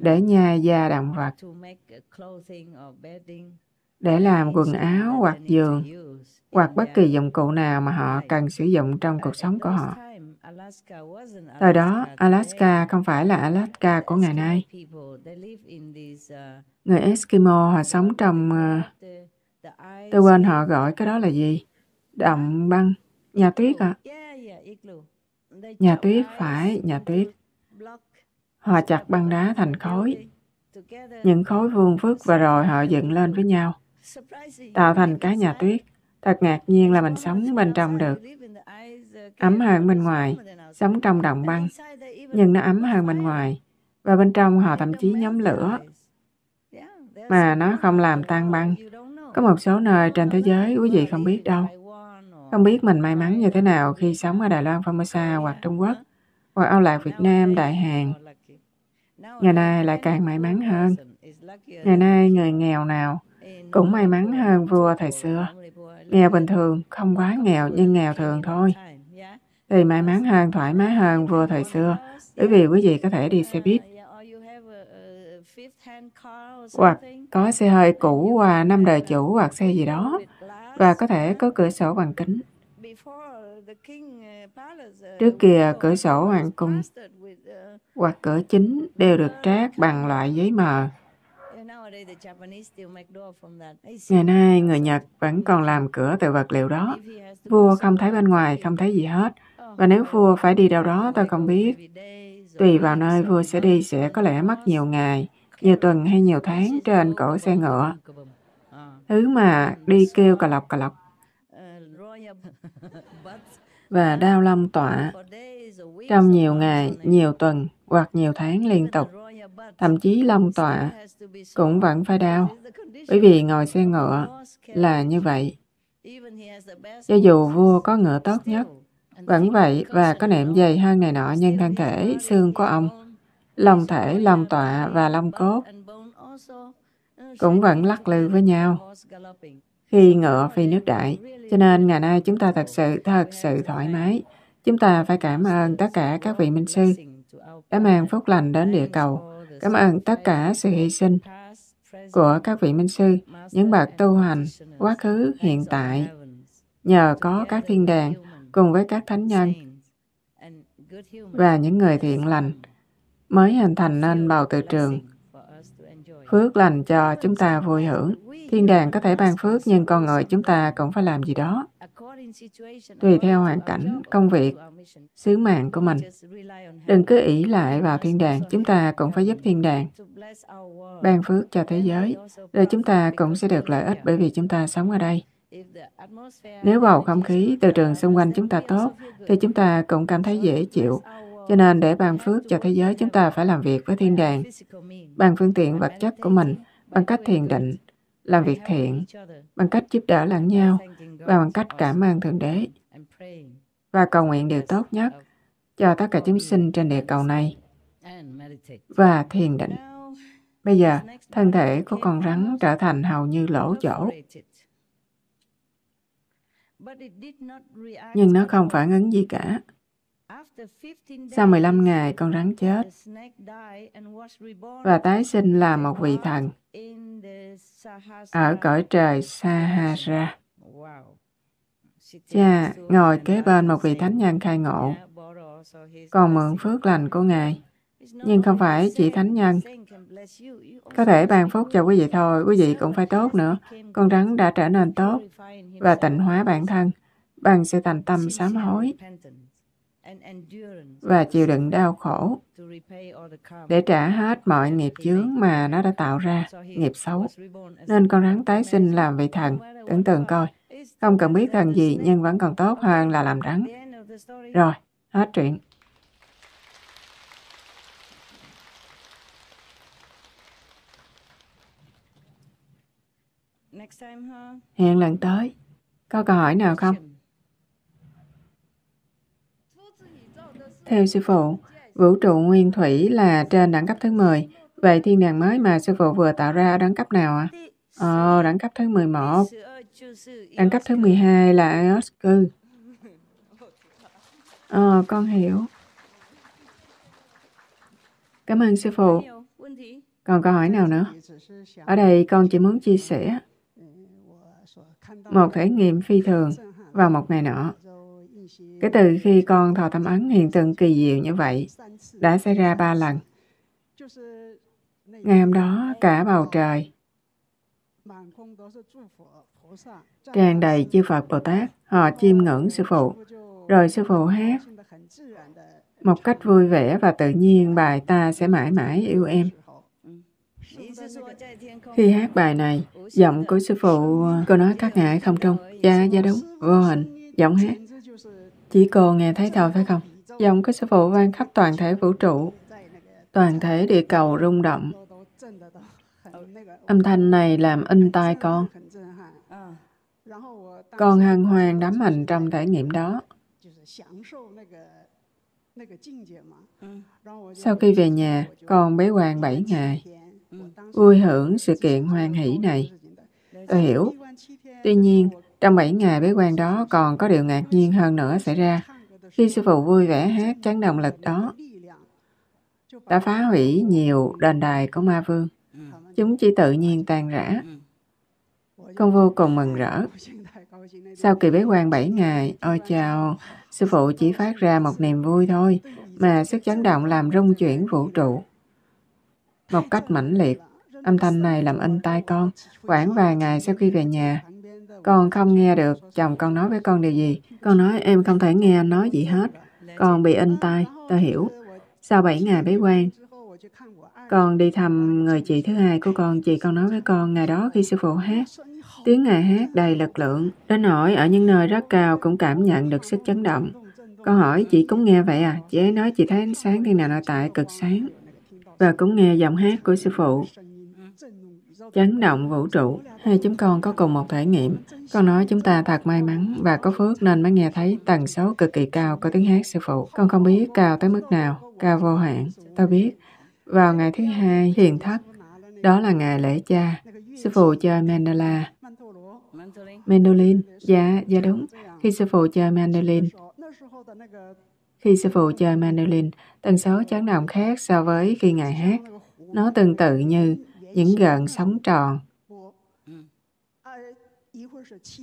để nhà da động vật để làm quần áo hoặc giường hoặc bất kỳ dụng cụ nào mà họ cần sử dụng trong cuộc sống của họ. Thời đó, Alaska không phải là Alaska của ngày nay. Người Eskimo họ sống trong... Ờ, tôi quên họ gọi cái đó là gì? Động băng, nhà tuyết ạ. À? Nhà tuyết phải nhà tuyết hòa chặt băng đá thành khối. Những khối vuông vức và rồi họ dựng lên với nhau, tạo thành cái nhà tuyết. Thật ngạc nhiên là mình sống bên trong được. Ấm hơn bên ngoài, sống trong đồng băng, nhưng nó ấm hơn bên ngoài. Và bên trong họ thậm chí nhóm lửa, mà nó không làm tan băng. Có một số nơi trên thế giới quý vị không biết đâu. Không biết mình may mắn như thế nào khi sống ở Đài Loan Formosa hoặc Trung Quốc, hoặc Âu Lạc Việt Nam, Đại Hàn. Ngày nay lại càng may mắn hơn. Ngày nay người nghèo nào cũng may mắn hơn vua thời xưa. Nghèo bình thường, không quá nghèo nhưng nghèo thường thôi. Thì may mắn hơn, thoải mái hơn vua thời xưa, bởi vì quý vị có thể đi xe buýt hoặc có xe hơi cũ qua năm đời chủ hoặc xe gì đó và có thể có cửa sổ bằng kính. Trước kia, cửa sổ hoàng cung hoặc cửa chính đều được trát bằng loại giấy mờ. Ngày nay, người Nhật vẫn còn làm cửa từ vật liệu đó. Vua không thấy bên ngoài, không thấy gì hết. Và nếu vua phải đi đâu đó, tôi không biết. Tùy vào nơi vua sẽ đi sẽ có lẽ mất nhiều ngày, nhiều tuần hay nhiều tháng trên cổ xe ngựa thứ mà đi kêu cà lọc cà lọc và đau lâm tọa trong nhiều ngày, nhiều tuần hoặc nhiều tháng liên tục. Thậm chí lâm tọa cũng vẫn phải đau, bởi vì ngồi xe ngựa là như vậy. Cho dù vua có ngựa tốt nhất, vẫn vậy và có nệm dày hơn này nọ nhưng thân thể, xương của ông, lòng thể, lòng tọa và lòng cốt cũng vẫn lắc lư với nhau khi ngựa phi nước đại. Cho nên ngày nay chúng ta thật sự, thật sự thoải mái. Chúng ta phải cảm ơn tất cả các vị minh sư đã mang phúc lành đến địa cầu. Cảm ơn tất cả sự hy sinh của các vị minh sư, những bậc tu hành, quá khứ, hiện tại. Nhờ có các thiên đàng cùng với các thánh nhân và những người thiện lành mới hình thành nên bầu từ trường Phước lành cho chúng ta vui hưởng. Thiên đàng có thể ban phước, nhưng con người chúng ta cũng phải làm gì đó. Tùy theo hoàn cảnh, công việc, sứ mạng của mình. Đừng cứ ỷ lại vào thiên đàng, chúng ta cũng phải giúp thiên đàng ban phước cho thế giới. Rồi chúng ta cũng sẽ được lợi ích bởi vì chúng ta sống ở đây. Nếu bầu không khí từ trường xung quanh chúng ta tốt, thì chúng ta cũng cảm thấy dễ chịu cho nên để ban phước cho thế giới chúng ta phải làm việc với thiên đàng, bằng phương tiện vật chất của mình, bằng cách thiền định, làm việc thiện, bằng cách giúp đỡ lẫn nhau và bằng cách cảm ơn Thượng Đế và cầu nguyện điều tốt nhất cho tất cả chúng sinh trên địa cầu này và thiền định. Bây giờ, thân thể của con rắn trở thành hầu như lỗ chỗ. Nhưng nó không phản ứng gì cả. Sau 15 ngày, con rắn chết và tái sinh là một vị thần ở cõi trời Sahara. Cha ngồi kế bên một vị thánh nhân khai ngộ, còn mượn phước lành của Ngài. Nhưng không phải chỉ thánh nhân. Có thể ban phúc cho quý vị thôi, quý vị cũng phải tốt nữa. Con rắn đã trở nên tốt và tịnh hóa bản thân bằng sự thành tâm sám hối và chịu đựng đau khổ để trả hết mọi nghiệp chướng mà nó đã tạo ra, nghiệp xấu. Nên con rắn tái sinh làm vị thần, tưởng tượng coi. Không cần biết thần gì nhưng vẫn còn tốt hơn là làm rắn. Rồi, hết chuyện. Hẹn lần tới. Có câu hỏi nào không? Theo sư phụ, vũ trụ nguyên thủy là trên đẳng cấp thứ 10. Vậy thiên đàng mới mà sư phụ vừa tạo ra ở đẳng cấp nào ạ? À? Ờ, đẳng cấp thứ 11. Đẳng cấp thứ 12 là Eos Ờ, con hiểu. Cảm ơn sư phụ. Còn câu hỏi nào nữa? Ở đây con chỉ muốn chia sẻ một trải nghiệm phi thường vào một ngày nọ. Kể từ khi con thọ tâm ấn hiện tượng kỳ diệu như vậy đã xảy ra ba lần. Ngày hôm đó cả bầu trời tràn đầy chư Phật Bồ Tát, họ chiêm ngưỡng sư phụ, rồi sư phụ hát một cách vui vẻ và tự nhiên bài ta sẽ mãi mãi yêu em. Khi hát bài này, giọng của sư phụ cô nói các ngại không trung, dạ, gia đúng, vô hình, giọng hát chỉ cô nghe thấy thôi phải không? Giọng của sư phụ vang khắp toàn thể vũ trụ. Toàn thể địa cầu rung động. Âm thanh này làm in tai con. Con hăng hoang đắm mình trong trải nghiệm đó. Sau khi về nhà, con bế quan 7 ngày, vui hưởng sự kiện hoan hỷ này. Tôi hiểu. Tuy nhiên, trong 7 ngày bế quan đó còn có điều ngạc nhiên hơn nữa xảy ra khi sư phụ vui vẻ hát chấn động lực đó đã phá hủy nhiều đền đài của ma vương. Chúng chỉ tự nhiên tan rã. Con vô cùng mừng rỡ. Sau kỳ bế quan 7 ngày, ôi chào, sư phụ chỉ phát ra một niềm vui thôi, mà sức chấn động làm rung chuyển vũ trụ. Một cách mãnh liệt, âm thanh này làm in tai con, khoảng vài ngày sau khi về nhà, con không nghe được chồng con nói với con điều gì. Con nói em không thể nghe anh nói gì hết. Con bị in tai, tôi hiểu. Sau 7 ngày bế quan, con đi thăm người chị thứ hai của con. Chị con nói với con ngày đó khi sư phụ hát, tiếng ngài hát đầy lực lượng. Đến nỗi ở những nơi rất cao cũng cảm nhận được sức chấn động. Con hỏi chị cũng nghe vậy à? Chị ấy nói chị thấy ánh sáng thiên nào nội tại cực sáng. Và cũng nghe giọng hát của sư phụ chấn động vũ trụ. Hai chúng con có cùng một thể nghiệm. Con nói chúng ta thật may mắn và có phước nên mới nghe thấy tần số cực kỳ cao của tiếng hát sư phụ. Con không biết cao tới mức nào, cao vô hạn. Tôi biết, vào ngày thứ hai hiền thất, đó là ngày lễ cha, sư phụ chơi mandala. Mandolin, dạ, dạ đúng. Khi sư phụ chơi mandolin, khi sư phụ chơi mandolin, tần số chấn động khác so với khi ngài hát. Nó tương tự như những gợn sóng tròn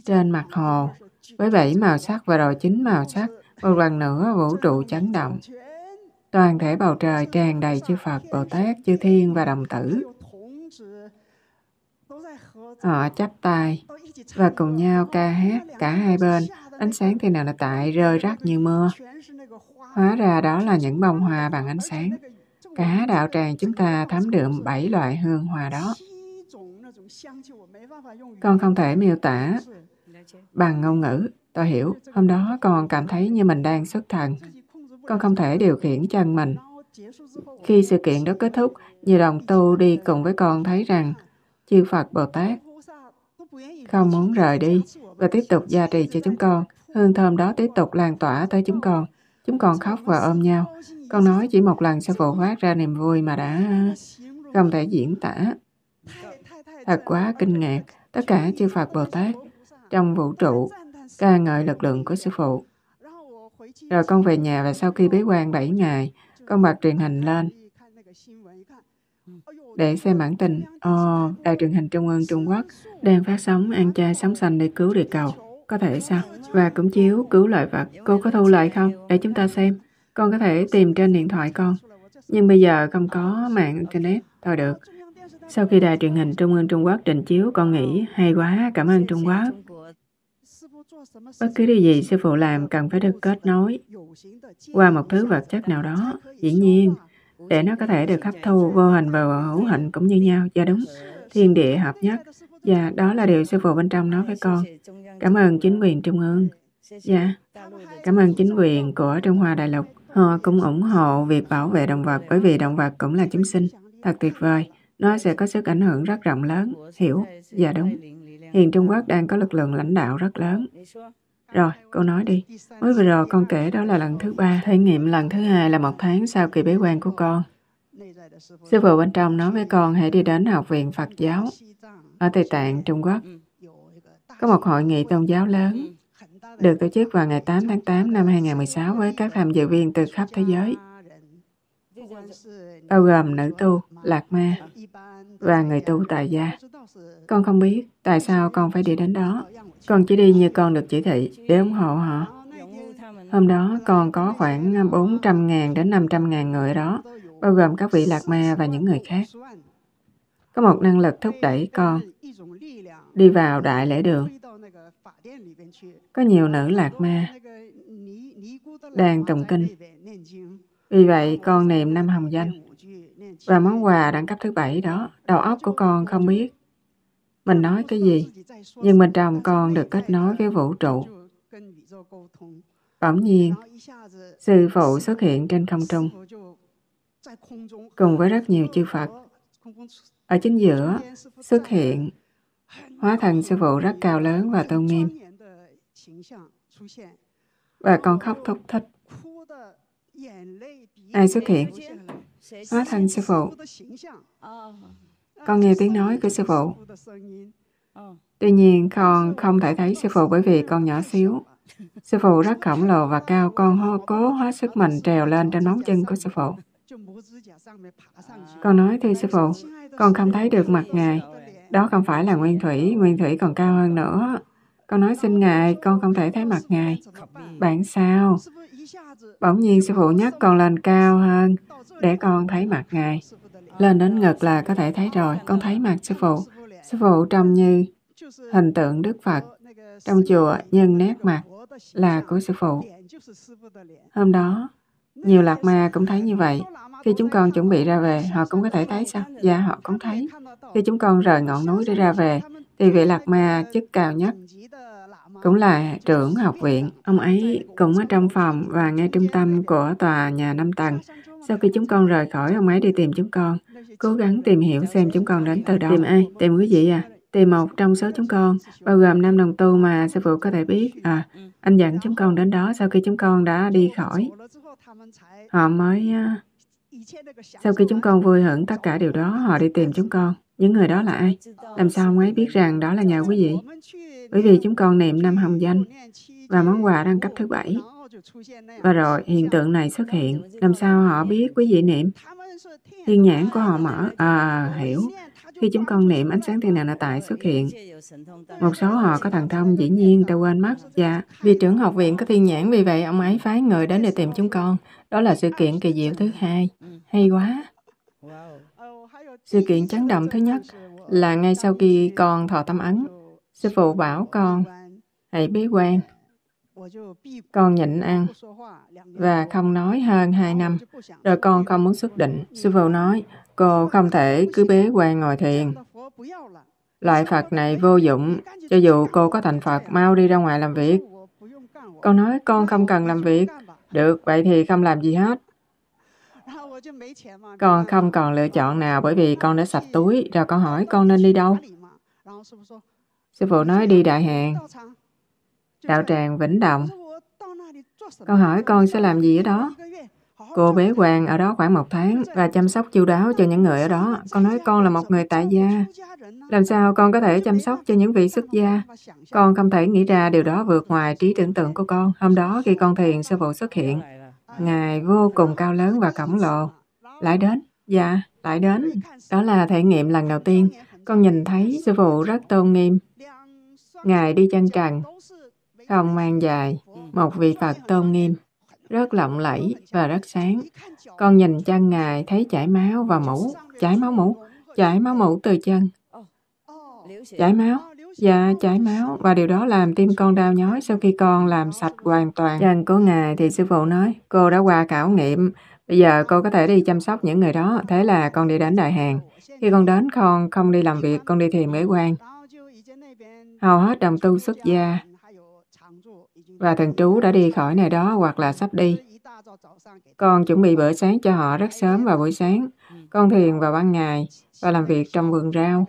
trên mặt hồ với bảy màu sắc và rồi chín màu sắc một lần nữa vũ trụ chấn động toàn thể bầu trời tràn đầy chư Phật, Bồ Tát, chư Thiên và đồng tử. Họ chắp tay và cùng nhau ca hát cả hai bên. Ánh sáng thì nào là tại rơi rác như mưa. Hóa ra đó là những bông hoa bằng ánh sáng. Cả đạo tràng chúng ta thấm đượm bảy loại hương hòa đó. Con không thể miêu tả bằng ngôn ngữ. Tôi hiểu, hôm đó con cảm thấy như mình đang xuất thần. Con không thể điều khiển chân mình. Khi sự kiện đó kết thúc, nhiều đồng tu đi cùng với con thấy rằng chư Phật Bồ Tát không muốn rời đi và tiếp tục gia trì cho chúng con. Hương thơm đó tiếp tục lan tỏa tới chúng con. Chúng con khóc và ôm nhau con nói chỉ một lần sẽ phụ phát ra niềm vui mà đã không thể diễn tả. Thật quá kinh ngạc, tất cả chư Phật Bồ Tát trong vũ trụ ca ngợi lực lượng của sư phụ. Rồi con về nhà và sau khi bế quan 7 ngày, con bật truyền hình lên để xem bản tin Ồ, đài truyền hình Trung ương Trung Quốc đang phát sóng ăn chay sóng xanh để cứu địa cầu. Có thể sao? Và cũng chiếu cứu lợi vật. Cô có thu lại không? Để chúng ta xem. Con có thể tìm trên điện thoại con. Nhưng bây giờ không có mạng Internet. Thôi được. Sau khi đài truyền hình Trung ương Trung Quốc trình chiếu, con nghĩ hay quá, cảm ơn Trung Quốc. Bất cứ điều gì sư phụ làm cần phải được kết nối qua một thứ vật chất nào đó, dĩ nhiên, để nó có thể được hấp thu vô hình và hữu hình cũng như nhau, do dạ đúng, thiên địa hợp nhất. Và dạ, đó là điều sư phụ bên trong nói với con. Cảm ơn chính quyền Trung ương. Dạ, cảm ơn chính quyền của Trung Hoa Đại Lục. Họ ờ, cũng ủng hộ việc bảo vệ động vật bởi vì động vật cũng là chúng sinh. Thật tuyệt vời. Nó sẽ có sức ảnh hưởng rất rộng lớn. Hiểu? Dạ đúng. Hiện Trung Quốc đang có lực lượng lãnh đạo rất lớn. Rồi, cô nói đi. Mới vừa rồi con kể đó là lần thứ ba. Thể nghiệm lần thứ hai là một tháng sau kỳ bế quan của con. Sư phụ bên trong nói với con hãy đi đến học viện Phật giáo ở Tây Tạng, Trung Quốc. Có một hội nghị tôn giáo lớn được tổ chức vào ngày 8 tháng 8 năm 2016 với các tham dự viên từ khắp thế giới, bao gồm nữ tu, lạc ma và người tu tại gia. Con không biết tại sao con phải đi đến đó. Con chỉ đi như con được chỉ thị để ủng hộ họ. Hôm đó, con có khoảng 400.000 đến 500.000 người đó, bao gồm các vị lạc ma và những người khác. Có một năng lực thúc đẩy con đi vào đại lễ đường có nhiều nữ lạc ma đang tụng kinh. Vì vậy, con niệm năm hồng danh và món quà đẳng cấp thứ bảy đó. Đầu óc của con không biết mình nói cái gì, nhưng mình trong con được kết nối với vũ trụ. Bỗng nhiên, sư phụ xuất hiện trên không trung, cùng với rất nhiều chư Phật. Ở chính giữa xuất hiện Hóa thành sư phụ rất cao lớn và tôn nghiêm. Và con khóc thúc thích. Ai xuất hiện? Hóa thành sư phụ. Con nghe tiếng nói của sư phụ. Tuy nhiên con không thể thấy sư phụ bởi vì con nhỏ xíu. Sư phụ rất khổng lồ và cao, con hô cố hóa sức mình trèo lên trên móng chân của sư phụ. Con nói thưa sư phụ, con không thấy được mặt ngài, đó không phải là nguyên thủy, nguyên thủy còn cao hơn nữa. Con nói xin Ngài, con không thể thấy mặt Ngài. Bạn sao? Bỗng nhiên sư phụ nhắc con lên cao hơn để con thấy mặt Ngài. Lên đến ngực là có thể thấy rồi, con thấy mặt sư phụ. Sư phụ trông như hình tượng Đức Phật trong chùa nhưng nét mặt là của sư phụ. Hôm đó, nhiều lạc ma cũng thấy như vậy. Khi chúng con chuẩn bị ra về, họ cũng có thể thấy sao? Dạ, họ cũng thấy. Khi chúng con rời ngọn núi để ra về, thì vị Lạc Ma chức cao nhất cũng là trưởng học viện. Ông ấy cũng ở trong phòng và ngay trung tâm của tòa nhà 5 tầng. Sau khi chúng con rời khỏi, ông ấy đi tìm chúng con, cố gắng tìm hiểu xem chúng con đến từ đâu. Tìm ai? Tìm quý vị à? Tìm một trong số chúng con, bao gồm năm đồng tu mà sư phụ có thể biết. À, anh dẫn chúng con đến đó sau khi chúng con đã đi khỏi. Họ mới à, sau khi chúng con vui hưởng tất cả điều đó, họ đi tìm chúng con. Những người đó là ai? Làm sao ông ấy biết rằng đó là nhà quý vị? Bởi vì chúng con niệm năm hồng danh và món quà đang cấp thứ bảy. Và rồi hiện tượng này xuất hiện. Làm sao họ biết quý vị niệm? Thiên nhãn của họ mở. À, hiểu. Khi chúng con niệm ánh sáng thiên đàng nội tại xuất hiện, một số họ có thần thông dĩ nhiên ta quên mất. Dạ, vì trưởng học viện có thiên nhãn vì vậy ông ấy phái người đến để tìm chúng con. Đó là sự kiện kỳ diệu thứ hai. Hay quá. Sự kiện chấn động thứ nhất là ngay sau khi con thọ tâm ấn, sư phụ bảo con hãy bế quan. Con nhịn ăn và không nói hơn hai năm. Rồi con không muốn xuất định. Sư phụ nói, cô không thể cứ bế quan ngồi thiền. Loại Phật này vô dụng, cho dù cô có thành Phật, mau đi ra ngoài làm việc. Con nói con không cần làm việc, được, vậy thì không làm gì hết. Con không còn lựa chọn nào bởi vì con đã sạch túi. Rồi con hỏi con nên đi đâu? Sư phụ nói đi Đại Hàng. Đạo tràng Vĩnh Động, Con hỏi con sẽ làm gì ở đó? Cô bế quan ở đó khoảng một tháng và chăm sóc chu đáo cho những người ở đó. Con nói con là một người tại gia. Làm sao con có thể chăm sóc cho những vị xuất gia? Con không thể nghĩ ra điều đó vượt ngoài trí tưởng tượng của con. Hôm đó khi con thiền sư phụ xuất hiện, Ngài vô cùng cao lớn và khổng lồ. Lại đến. Dạ, lại đến. Đó là thể nghiệm lần đầu tiên. Con nhìn thấy sư phụ rất tôn nghiêm. Ngài đi chân trần, không mang dài, một vị Phật tôn nghiêm rất lộng lẫy và rất sáng. Con nhìn chân Ngài thấy chảy máu và mũ, chảy máu mũ, chảy máu mũ từ chân. Chảy máu, dạ chảy máu và điều đó làm tim con đau nhói sau khi con làm sạch hoàn toàn chân của Ngài thì sư phụ nói cô đã qua khảo nghiệm Bây giờ cô có thể đi chăm sóc những người đó, thế là con đi đến đại hàng. Khi con đến, con không đi làm việc, con đi tìm mỹ quan. Hầu hết đồng tu xuất gia và thần trú đã đi khỏi nơi đó hoặc là sắp đi. Con chuẩn bị bữa sáng cho họ rất sớm vào buổi sáng. Con thiền vào ban ngày và làm việc trong vườn rau.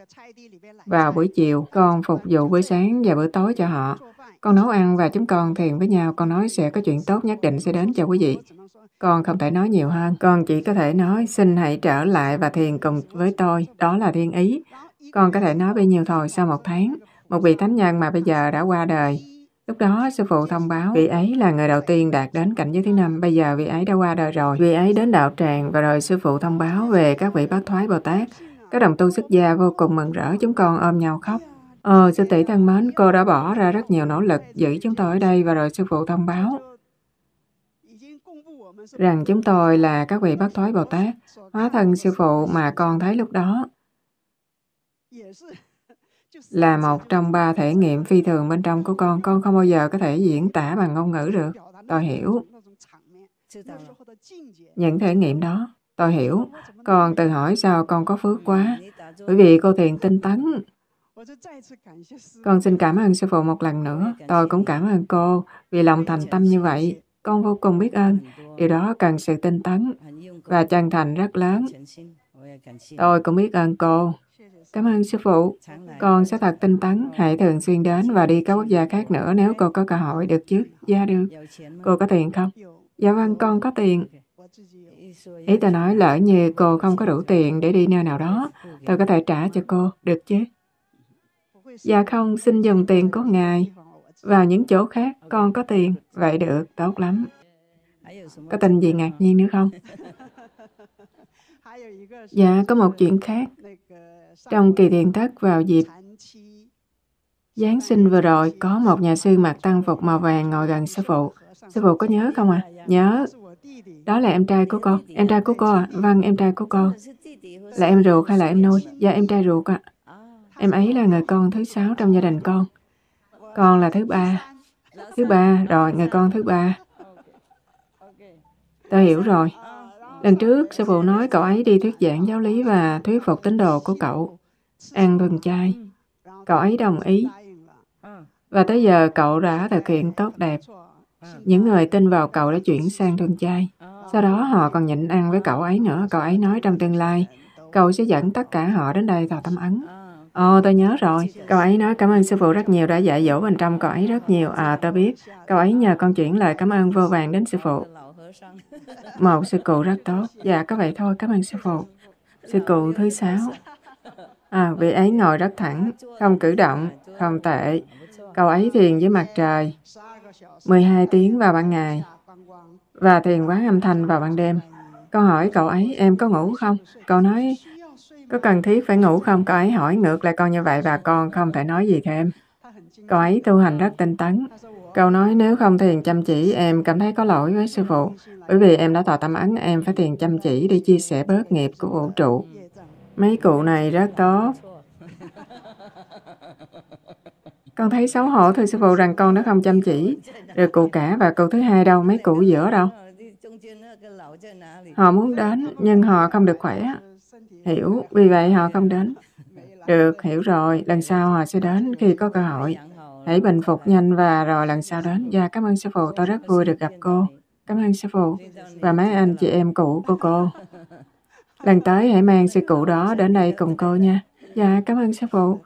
Vào buổi chiều, con phục vụ bữa sáng và bữa tối cho họ. Con nấu ăn và chúng con thiền với nhau. Con nói sẽ có chuyện tốt nhất định sẽ đến cho quý vị. Con không thể nói nhiều hơn. Con chỉ có thể nói xin hãy trở lại và thiền cùng với tôi. Đó là thiên ý. Con có thể nói bấy nhiêu thôi sau một tháng. Một vị thánh nhân mà bây giờ đã qua đời Lúc đó sư phụ thông báo vị ấy là người đầu tiên đạt đến cảnh giới thứ năm, bây giờ vị ấy đã qua đời rồi. Vị ấy đến đạo tràng và rồi sư phụ thông báo về các vị bác thoái Bồ Tát. Các đồng tu xuất gia vô cùng mừng rỡ, chúng con ôm nhau khóc. Ờ, sư tỷ thân mến, cô đã bỏ ra rất nhiều nỗ lực giữ chúng tôi ở đây và rồi sư phụ thông báo rằng chúng tôi là các vị bác thoái Bồ Tát, hóa thân sư phụ mà con thấy lúc đó là một trong ba thể nghiệm phi thường bên trong của con. Con không bao giờ có thể diễn tả bằng ngôn ngữ được. Tôi hiểu. Những thể nghiệm đó, tôi hiểu. Con tự hỏi sao con có phước quá. Bởi vì cô thiền tinh tấn. Con xin cảm ơn sư phụ một lần nữa. Tôi cũng cảm ơn cô vì lòng thành tâm như vậy. Con vô cùng biết ơn. Điều đó cần sự tinh tấn và chân thành rất lớn. Tôi cũng biết ơn cô. Cảm ơn sư phụ. Con sẽ thật tinh tấn, hãy thường xuyên đến và đi các quốc gia khác nữa nếu cô có cơ hội được chứ. Dạ được. Cô có tiền không? Dạ vâng, con có tiền. Ý tôi nói lỡ như cô không có đủ tiền để đi nơi nào đó, tôi có thể trả cho cô, được chứ? Dạ không, xin dùng tiền của ngài. Vào những chỗ khác, con có tiền. Vậy được, tốt lắm. Có tình gì ngạc nhiên nữa không? Dạ, có một chuyện khác. Trong kỳ thiền thất vào dịp Giáng sinh vừa rồi, có một nhà sư mặc tăng phục màu vàng ngồi gần sư phụ. Sư phụ có nhớ không ạ? À? Nhớ. Đó là em trai của con. Em trai của cô à? Vâng, em trai của con. Là em ruột hay là em nuôi? Dạ, em trai ruột ạ. À. Em ấy là người con thứ sáu trong gia đình con. Con là thứ ba. Thứ ba, rồi, người con thứ ba. Tôi hiểu rồi. Lần trước, sư phụ nói cậu ấy đi thuyết giảng giáo lý và thuyết phục tín đồ của cậu. Ăn thuần chay. Cậu ấy đồng ý. Và tới giờ cậu đã thực hiện tốt đẹp. Những người tin vào cậu đã chuyển sang thuần chay. Sau đó họ còn nhịn ăn với cậu ấy nữa. Cậu ấy nói trong tương lai, cậu sẽ dẫn tất cả họ đến đây vào tâm ấn. Ồ, tôi nhớ rồi. Cậu ấy nói cảm ơn sư phụ rất nhiều đã dạy dỗ bên trong cậu ấy rất nhiều. À, tôi biết. Cậu ấy nhờ con chuyển lời cảm ơn vô vàng đến sư phụ. Một, sư cụ rất tốt. Dạ, có vậy thôi. Cảm ơn sư phụ. Sư cụ thứ sáu. À, vị ấy ngồi rất thẳng, không cử động, không tệ. Cậu ấy thiền với mặt trời 12 tiếng vào ban ngày và thiền quán âm thanh vào ban đêm. Con hỏi cậu ấy, em có ngủ không? Cậu nói, có cần thiết phải ngủ không? Cậu ấy hỏi ngược lại con như vậy và con không thể nói gì thêm. Cậu ấy tu hành rất tinh tấn. Câu nói nếu không thiền chăm chỉ, em cảm thấy có lỗi với sư phụ, bởi vì em đã tỏ tâm ấn em phải thiền chăm chỉ để chia sẻ bớt nghiệp của vũ trụ. Mấy cụ này rất tốt. Con thấy xấu hổ thưa sư phụ rằng con đã không chăm chỉ. Rồi cụ cả và cụ thứ hai đâu, mấy cụ giữa đâu. Họ muốn đến, nhưng họ không được khỏe. Hiểu, vì vậy họ không đến. Được, hiểu rồi. Lần sau họ sẽ đến khi có cơ hội. Hãy bình phục nhanh và rồi lần sau đến. Dạ, cảm ơn sư phụ. Tôi rất vui được gặp cô. Cảm ơn sư phụ và mấy anh chị em cũ của cô. Lần tới hãy mang sư cũ đó đến đây cùng cô nha. Dạ, cảm ơn sư phụ.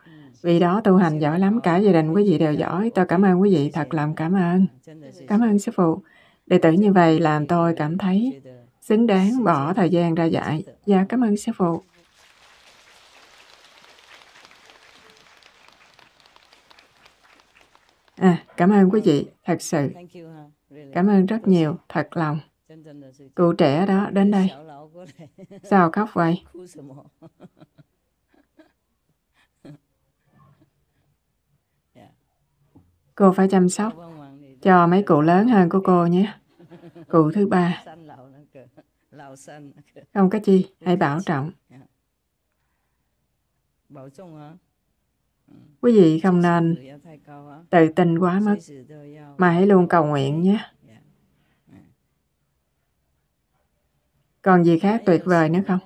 Vì đó tu hành giỏi lắm, cả gia đình quý vị đều giỏi. Tôi cảm ơn quý vị thật lòng cảm ơn. Cảm ơn sư phụ. Đệ tử như vậy làm tôi cảm thấy xứng đáng bỏ thời gian ra dạy. Dạ, cảm ơn sư phụ. À, cảm ơn quý vị, thật sự. Cảm ơn rất nhiều, thật lòng. Cụ trẻ đó, đến đây. Sao khóc vậy? Cô phải chăm sóc vâng, vâng, cho mấy cụ lớn hơn của cô nhé. Cụ thứ ba. Không có chi, hãy bảo trọng. bảo trọng Quý vị không nên tự tin quá mức, mà hãy luôn cầu nguyện nhé. Còn gì khác tuyệt vời nữa không?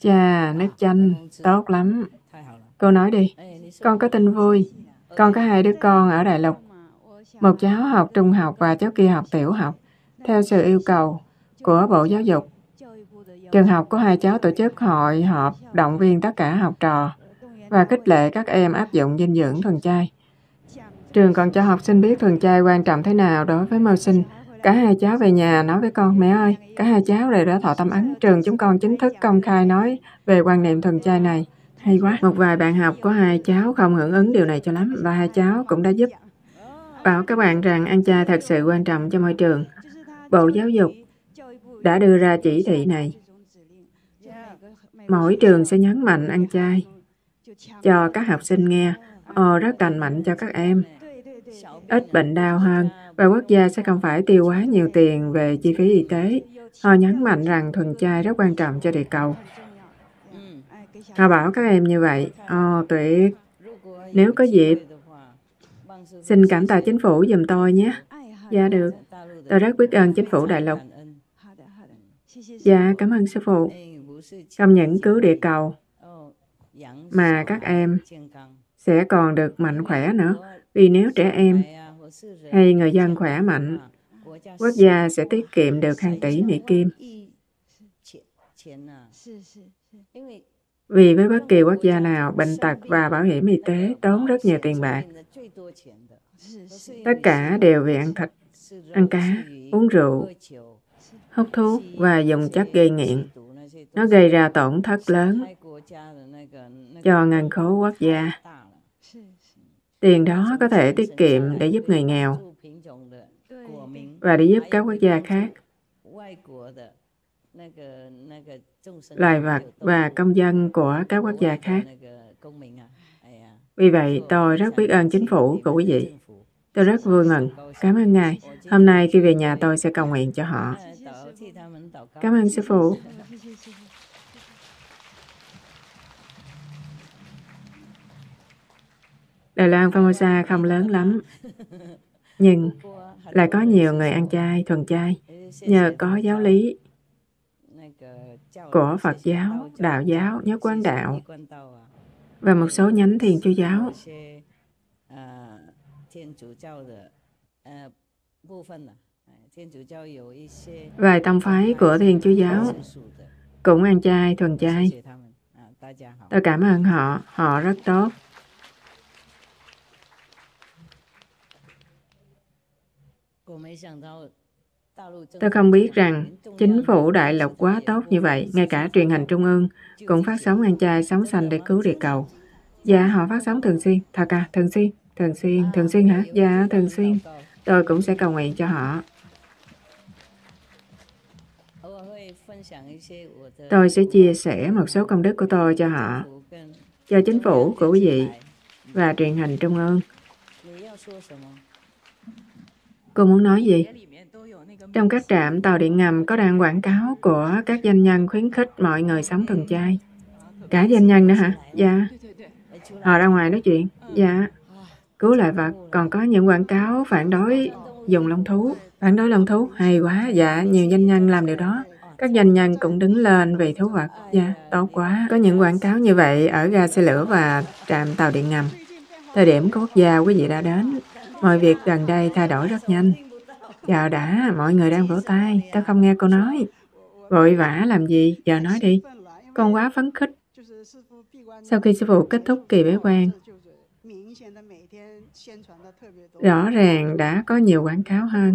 Chà, nước chanh, tốt lắm. Cô nói đi, con có tin vui. Con có hai đứa con ở Đại Lục. Một cháu học trung học và cháu kia học tiểu học theo sự yêu cầu của Bộ Giáo dục. Trường học của hai cháu tổ chức hội họp động viên tất cả học trò và khích lệ các em áp dụng dinh dưỡng thuần chay. Trường còn cho học sinh biết thuần chay quan trọng thế nào đối với mưu sinh. Cả hai cháu về nhà nói với con, mẹ ơi, cả hai cháu đều đã thọ tâm ấn. Trường chúng con chính thức công khai nói về quan niệm thuần chay này. Hay quá. Một vài bạn học của hai cháu không hưởng ứng điều này cho lắm và hai cháu cũng đã giúp bảo các bạn rằng ăn chay thật sự quan trọng cho môi trường. Bộ Giáo dục đã đưa ra chỉ thị này. Mỗi trường sẽ nhấn mạnh ăn chay cho các học sinh nghe. Ồ, ờ, rất lành mạnh cho các em. Ít bệnh đau hơn và quốc gia sẽ không phải tiêu quá nhiều tiền về chi phí y tế. Họ nhấn mạnh rằng thuần chay rất quan trọng cho địa cầu. Họ bảo các em như vậy. Ồ, ờ, tuyệt. Nếu có dịp, xin cảm tạ chính phủ giùm tôi nhé. Dạ được. Tôi rất biết ơn chính phủ Đại Lục. Dạ, cảm ơn sư phụ. Trong những cứu địa cầu mà các em sẽ còn được mạnh khỏe nữa. Vì nếu trẻ em hay người dân khỏe mạnh, quốc gia sẽ tiết kiệm được hàng tỷ mỹ kim. Vì với bất kỳ quốc gia nào, bệnh tật và bảo hiểm y tế tốn rất nhiều tiền bạc. Tất cả đều vì ăn thịt ăn cá, uống rượu, hút thuốc và dùng chất gây nghiện. Nó gây ra tổn thất lớn cho ngành khố quốc gia. Tiền đó có thể tiết kiệm để giúp người nghèo và để giúp các quốc gia khác loài vật và công dân của các quốc gia khác. Vì vậy, tôi rất biết ơn chính phủ của quý vị. Tôi rất vui mừng. Cảm ơn Ngài. Hôm nay khi về nhà tôi sẽ cầu nguyện cho họ. Cảm ơn Sư Phụ. Đài Loan Formosa không lớn lắm, nhưng lại có nhiều người ăn chay, thuần chay, nhờ có giáo lý của Phật giáo, Đạo giáo, nhất Quán Đạo và một số nhánh Thiền Chúa giáo 天主教的呃部分呢、天主教有一些 vài tông phái của Thiên Chúa giáo cũng ăn chay thuần chay. Tôi cảm ơn họ, họ rất tốt. Tôi không biết rằng chính phủ đại lục quá tốt như vậy, ngay cả truyền hình trung ương cũng phát sóng ăn chay sống xanh để cứu địa cầu. Dạ, họ phát sóng thường xuyên, thật à, thường xuyên. Thường xuyên, thường xuyên hả? Dạ, thường xuyên. Tôi cũng sẽ cầu nguyện cho họ. Tôi sẽ chia sẻ một số công đức của tôi cho họ, cho chính phủ của quý vị và truyền hình trung ương. Cô muốn nói gì? Trong các trạm tàu điện ngầm có đoạn quảng cáo của các doanh nhân khuyến khích mọi người sống thuần chay. Cả doanh nhân nữa hả? Dạ. Họ ra ngoài nói chuyện. Dạ cứu lại và còn có những quảng cáo phản đối dùng lông thú phản đối lông thú hay quá dạ nhiều doanh nhân làm điều đó các doanh nhân cũng đứng lên vì thú vật dạ tốt quá có những quảng cáo như vậy ở ga xe lửa và trạm tàu điện ngầm thời điểm quốc gia quý vị đã đến mọi việc gần đây thay đổi rất nhanh Chờ đã, mọi người đang vỗ tay, Tôi không nghe cô nói. Vội vã làm gì, giờ nói đi. Con quá phấn khích. Sau khi sư phụ kết thúc kỳ bế quan, rõ ràng đã có nhiều quảng cáo hơn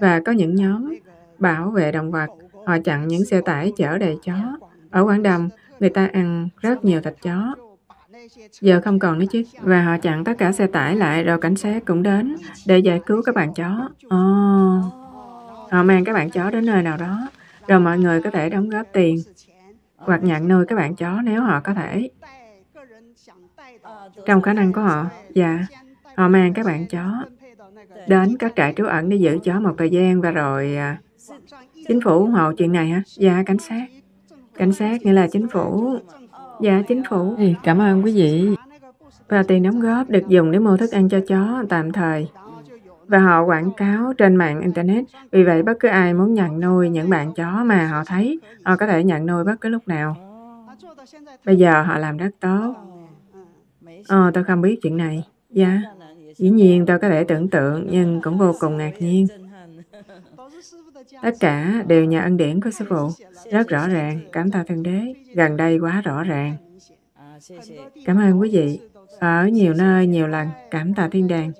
và có những nhóm bảo vệ động vật họ chặn những xe tải chở đầy chó ở quảng đông người ta ăn rất nhiều thịt chó giờ không còn nữa chứ và họ chặn tất cả xe tải lại rồi cảnh sát cũng đến để giải cứu các bạn chó ồ oh. họ mang các bạn chó đến nơi nào đó rồi mọi người có thể đóng góp tiền hoặc nhận nuôi các bạn chó nếu họ có thể trong khả năng của họ dạ Họ mang các bạn chó đến các trại trú ẩn để giữ chó một thời gian và rồi à, chính phủ ủng hộ chuyện này hả? Dạ, cảnh sát. Cảnh sát nghĩa là chính phủ. Dạ, chính phủ. cảm ơn quý vị. Và tiền đóng góp được dùng để mua thức ăn cho chó tạm thời. Và họ quảng cáo trên mạng Internet. Vì vậy, bất cứ ai muốn nhận nuôi những bạn chó mà họ thấy, họ có thể nhận nuôi bất cứ lúc nào. Bây giờ họ làm rất tốt. Ờ, tôi không biết chuyện này. Dạ. Yeah. Dĩ nhiên tôi có thể tưởng tượng nhưng cũng vô cùng ngạc nhiên. Tất cả đều nhờ ân điển của sư phụ. Rất rõ ràng, cảm tạ Thượng Đế. Gần đây quá rõ ràng. Cảm ơn quý vị. Ở nhiều nơi, nhiều lần, cảm tạ thiên đàng.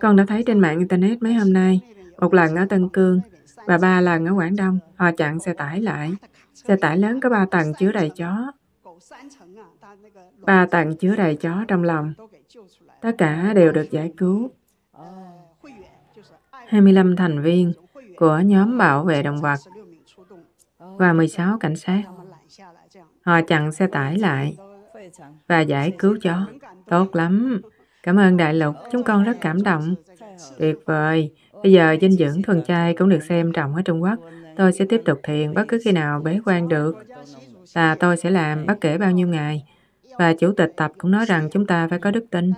Con đã thấy trên mạng Internet mấy hôm nay, một lần ở Tân Cương và ba lần ở Quảng Đông, họ chặn xe tải lại. Xe tải lớn có ba tầng chứa đầy chó. Ba tầng chứa đầy chó trong lòng. Tất cả đều được giải cứu. 25 thành viên của nhóm bảo vệ động vật và 16 cảnh sát. Họ chặn xe tải lại và giải cứu chó. Tốt lắm. Cảm ơn Đại Lục, chúng con rất cảm động. Tuyệt vời. Bây giờ dinh dưỡng thuần chay cũng được xem trọng ở Trung Quốc. Tôi sẽ tiếp tục thiền bất cứ khi nào bế quan được. Và tôi sẽ làm bất kể bao nhiêu ngày. Và Chủ tịch Tập cũng nói rằng chúng ta phải có đức tin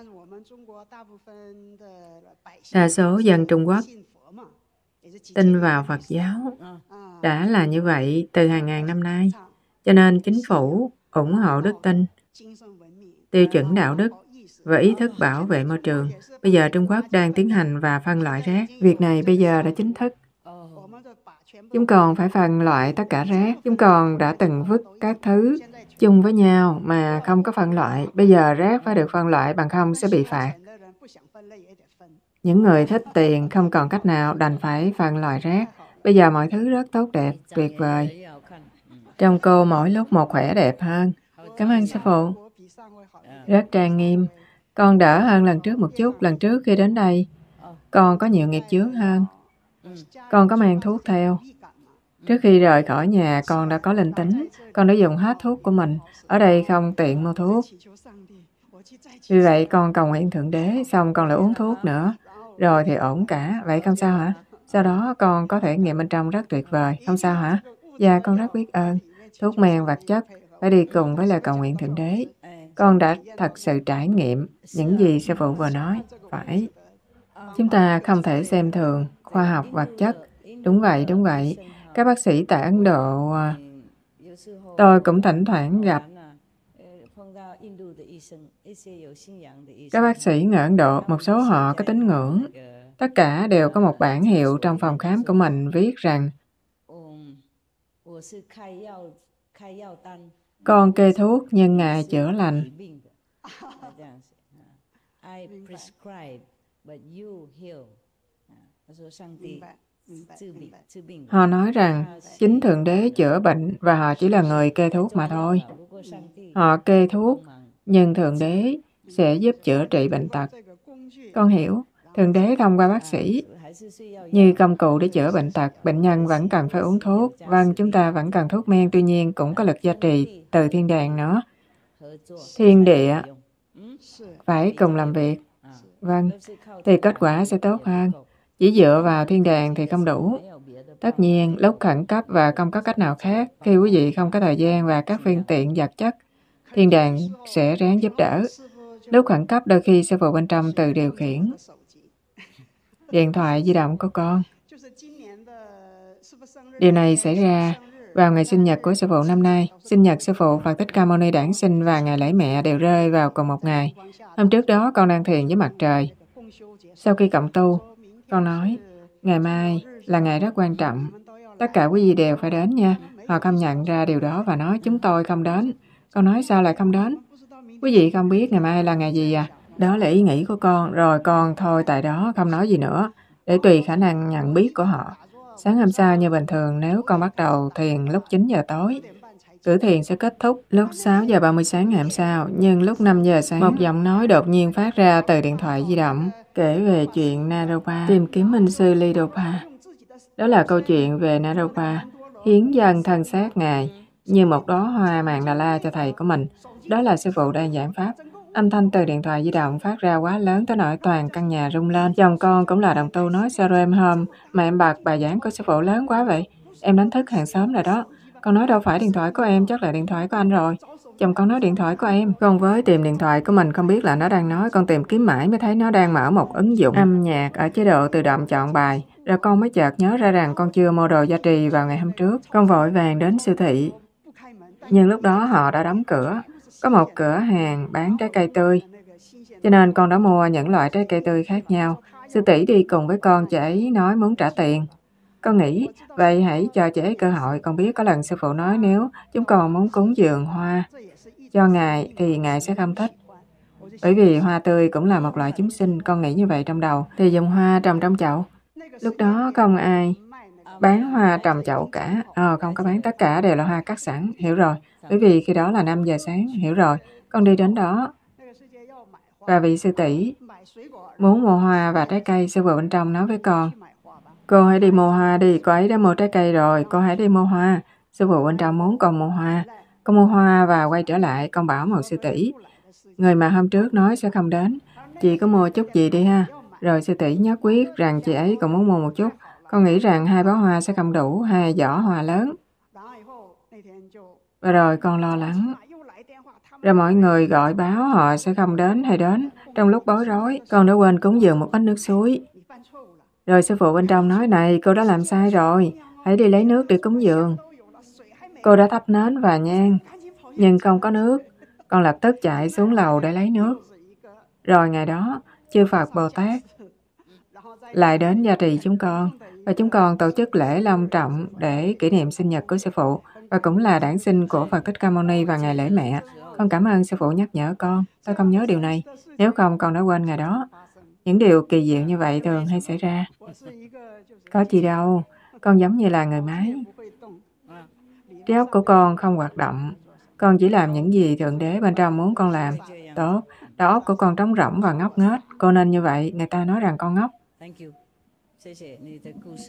đa số dân trung quốc tin vào phật giáo đã là như vậy từ hàng ngàn năm nay cho nên chính phủ ủng hộ đức tin tiêu chuẩn đạo đức và ý thức bảo vệ môi trường bây giờ trung quốc đang tiến hành và phân loại rác việc này bây giờ đã chính thức chúng còn phải phân loại tất cả rác chúng còn đã từng vứt các thứ chung với nhau mà không có phân loại bây giờ rác phải được phân loại bằng không sẽ bị phạt những người thích tiền không còn cách nào đành phải phân loại rác. Bây giờ mọi thứ rất tốt đẹp, tuyệt vời. Trong cô mỗi lúc một khỏe đẹp hơn. Cảm ơn sư phụ. Rất trang nghiêm. Con đỡ hơn lần trước một chút. Lần trước khi đến đây, con có nhiều nghiệp chướng hơn. Con có mang thuốc theo. Trước khi rời khỏi nhà, con đã có linh tính. Con đã dùng hết thuốc của mình. Ở đây không tiện mua thuốc. Vì vậy con cầu nguyện Thượng Đế, xong con lại uống thuốc nữa. Rồi thì ổn cả, vậy không sao hả? Sau đó con có thể nghiệm bên trong rất tuyệt vời, không sao hả? Dạ, con rất biết ơn. Thuốc men vật chất phải đi cùng với lời cầu nguyện Thượng Đế. Con đã thật sự trải nghiệm những gì sư phụ vừa nói. Phải. Chúng ta không thể xem thường khoa học vật chất. Đúng vậy, đúng vậy. Các bác sĩ tại Ấn Độ... À, tôi cũng thỉnh thoảng gặp các bác sĩ người Ấn Độ, một số họ có tín ngưỡng, tất cả đều có một bản hiệu trong phòng khám của mình viết rằng con kê thuốc nhưng ngài chữa lành. I prescribe, but you heal. Dạ, Họ nói rằng chính Thượng Đế chữa bệnh và họ chỉ là người kê thuốc mà thôi. Họ kê thuốc, nhưng Thượng Đế sẽ giúp chữa trị bệnh tật. Con hiểu, Thượng Đế thông qua bác sĩ như công cụ để chữa bệnh tật, bệnh nhân vẫn cần phải uống thuốc. Vâng, chúng ta vẫn cần thuốc men, tuy nhiên cũng có lực gia trì từ thiên đàng nữa. Thiên địa phải cùng làm việc. Vâng, thì kết quả sẽ tốt hơn. Chỉ dựa vào thiên đàng thì không đủ. Tất nhiên, lúc khẩn cấp và không có cách nào khác, khi quý vị không có thời gian và các phương tiện vật chất, thiên đàng sẽ ráng giúp đỡ. Lúc khẩn cấp đôi khi sư phụ bên trong tự điều khiển. Điện thoại di động của con. Điều này xảy ra vào ngày sinh nhật của sư phụ năm nay. Sinh nhật sư phụ Phật Thích Ca Mâu Ni Đản Sinh và ngày lễ mẹ đều rơi vào cùng một ngày. Hôm trước đó con đang thiền với mặt trời. Sau khi cộng tu, con nói, ngày mai là ngày rất quan trọng. Tất cả quý vị đều phải đến nha. Họ không nhận ra điều đó và nói chúng tôi không đến. Con nói sao lại không đến? Quý vị không biết ngày mai là ngày gì à? Đó là ý nghĩ của con. Rồi con thôi tại đó không nói gì nữa. Để tùy khả năng nhận biết của họ. Sáng hôm sau như bình thường nếu con bắt đầu thiền lúc 9 giờ tối, cử thiền sẽ kết thúc lúc 6 giờ 30 sáng ngày hôm sau, nhưng lúc 5 giờ sáng, một giọng nói đột nhiên phát ra từ điện thoại di động kể về chuyện Naropa tìm kiếm minh sư Lidopa. Đó là câu chuyện về Naropa hiến dân thân xác Ngài như một đóa hoa đà la cho thầy của mình. Đó là sư phụ đang giảng pháp. Âm thanh từ điện thoại di động phát ra quá lớn tới nỗi toàn căn nhà rung lên. Chồng con cũng là đồng tu nói sao em hôm mà em bạc bài giảng của sư phụ lớn quá vậy. Em đánh thức hàng xóm rồi đó. Con nói đâu phải điện thoại của em, chắc là điện thoại của anh rồi chồng con nói điện thoại của em. con với tìm điện thoại của mình không biết là nó đang nói, con tìm kiếm mãi mới thấy nó đang mở một ứng dụng âm nhạc ở chế độ tự động chọn bài. Rồi con mới chợt nhớ ra rằng con chưa mua đồ gia trì vào ngày hôm trước. Con vội vàng đến siêu thị. Nhưng lúc đó họ đã đóng cửa. Có một cửa hàng bán trái cây tươi. Cho nên con đã mua những loại trái cây tươi khác nhau. Sư tỷ đi cùng với con, chị ấy nói muốn trả tiền. Con nghĩ, vậy hãy cho chị ấy cơ hội. Con biết có lần sư phụ nói nếu chúng con muốn cúng dường hoa, cho Ngài thì Ngài sẽ không thích. Bởi vì hoa tươi cũng là một loại chúng sinh, con nghĩ như vậy trong đầu. Thì dùng hoa trồng trong chậu. Lúc đó không ai bán hoa trồng chậu cả. Ờ, không có bán tất cả đều là hoa cắt sẵn, hiểu rồi. Bởi vì khi đó là 5 giờ sáng, hiểu rồi. Con đi đến đó và vị sư tỷ muốn mua hoa và trái cây, sư phụ bên trong nói với con, cô hãy đi mua hoa đi, cô ấy đã mua trái cây rồi, cô hãy đi mua hoa. Sư phụ bên trong muốn con mua hoa, con mua hoa và quay trở lại, con bảo một sư tỷ. Người mà hôm trước nói sẽ không đến. Chị có mua chút gì đi ha. Rồi sư tỷ nhớ quyết rằng chị ấy cũng muốn mua một chút. Con nghĩ rằng hai bó hoa sẽ không đủ, hai giỏ hoa lớn. Và rồi con lo lắng. Rồi mọi người gọi báo họ sẽ không đến hay đến. Trong lúc bối rối, con đã quên cúng dường một ít nước suối. Rồi sư phụ bên trong nói, này, cô đã làm sai rồi. Hãy đi lấy nước để cúng dường. Cô đã thắp nến và nhang, nhưng không có nước. Con lập tức chạy xuống lầu để lấy nước. Rồi ngày đó, chư Phật Bồ Tát lại đến gia trì chúng con và chúng con tổ chức lễ long trọng để kỷ niệm sinh nhật của sư phụ và cũng là đảng sinh của Phật Thích Ca Mâu Ni và ngày lễ mẹ. Con cảm ơn sư phụ nhắc nhở con. Tôi không nhớ điều này. Nếu không, con đã quên ngày đó. Những điều kỳ diệu như vậy thường hay xảy ra. Có gì đâu. Con giống như là người máy. Trí óc của con không hoạt động. Con chỉ làm những gì Thượng Đế bên trong muốn con làm. Tốt, đầu óc của con trống rỗng và ngốc nghếch. Cô nên như vậy, người ta nói rằng con ngốc.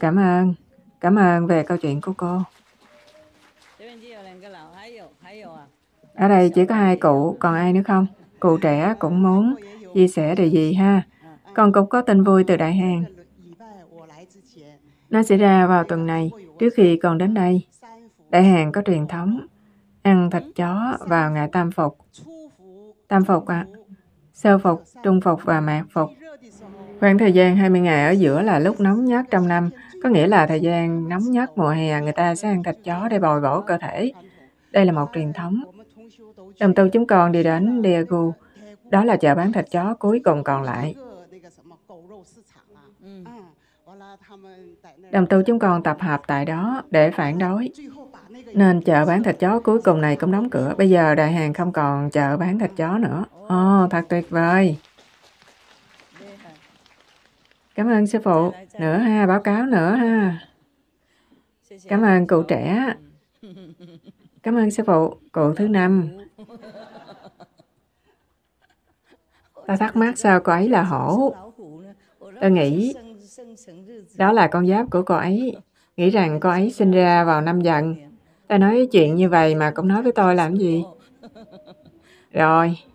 Cảm ơn. Cảm ơn về câu chuyện của cô. À? Ở đây chỉ có hai cụ, còn ai nữa không? Cụ trẻ cũng muốn chia sẻ điều gì ha. Con cũng có tin vui từ Đại Hàn. Nó sẽ ra vào tuần này, trước khi con đến đây. Đại hàng có truyền thống ăn thịt chó vào ngày tam phục. Tam phục ạ. À. Sơ phục, trung phục và mạt phục. Khoảng thời gian 20 ngày ở giữa là lúc nóng nhất trong năm, có nghĩa là thời gian nóng nhất mùa hè người ta sẽ ăn thịt chó để bồi bổ cơ thể. Đây là một truyền thống. Đồng tu chúng con đi đến Daegu, đó là chợ bán thịt chó cuối cùng còn lại. Đồng tu chúng con tập hợp tại đó để phản đối. Nên chợ bán thịt chó cuối cùng này cũng đóng cửa. Bây giờ đại hàng không còn chợ bán thịt chó nữa. Ồ, oh, thật tuyệt vời. Cảm ơn sư phụ. Nữa ha, báo cáo nữa ha. Cảm ơn cụ trẻ. Cảm ơn sư phụ. Cụ thứ năm. Ta thắc mắc sao cô ấy là hổ. Ta nghĩ đó là con giáp của cô ấy. Nghĩ rằng cô ấy sinh ra vào năm dần Ta nói chuyện như vậy mà cũng nói với tôi làm gì? Rồi,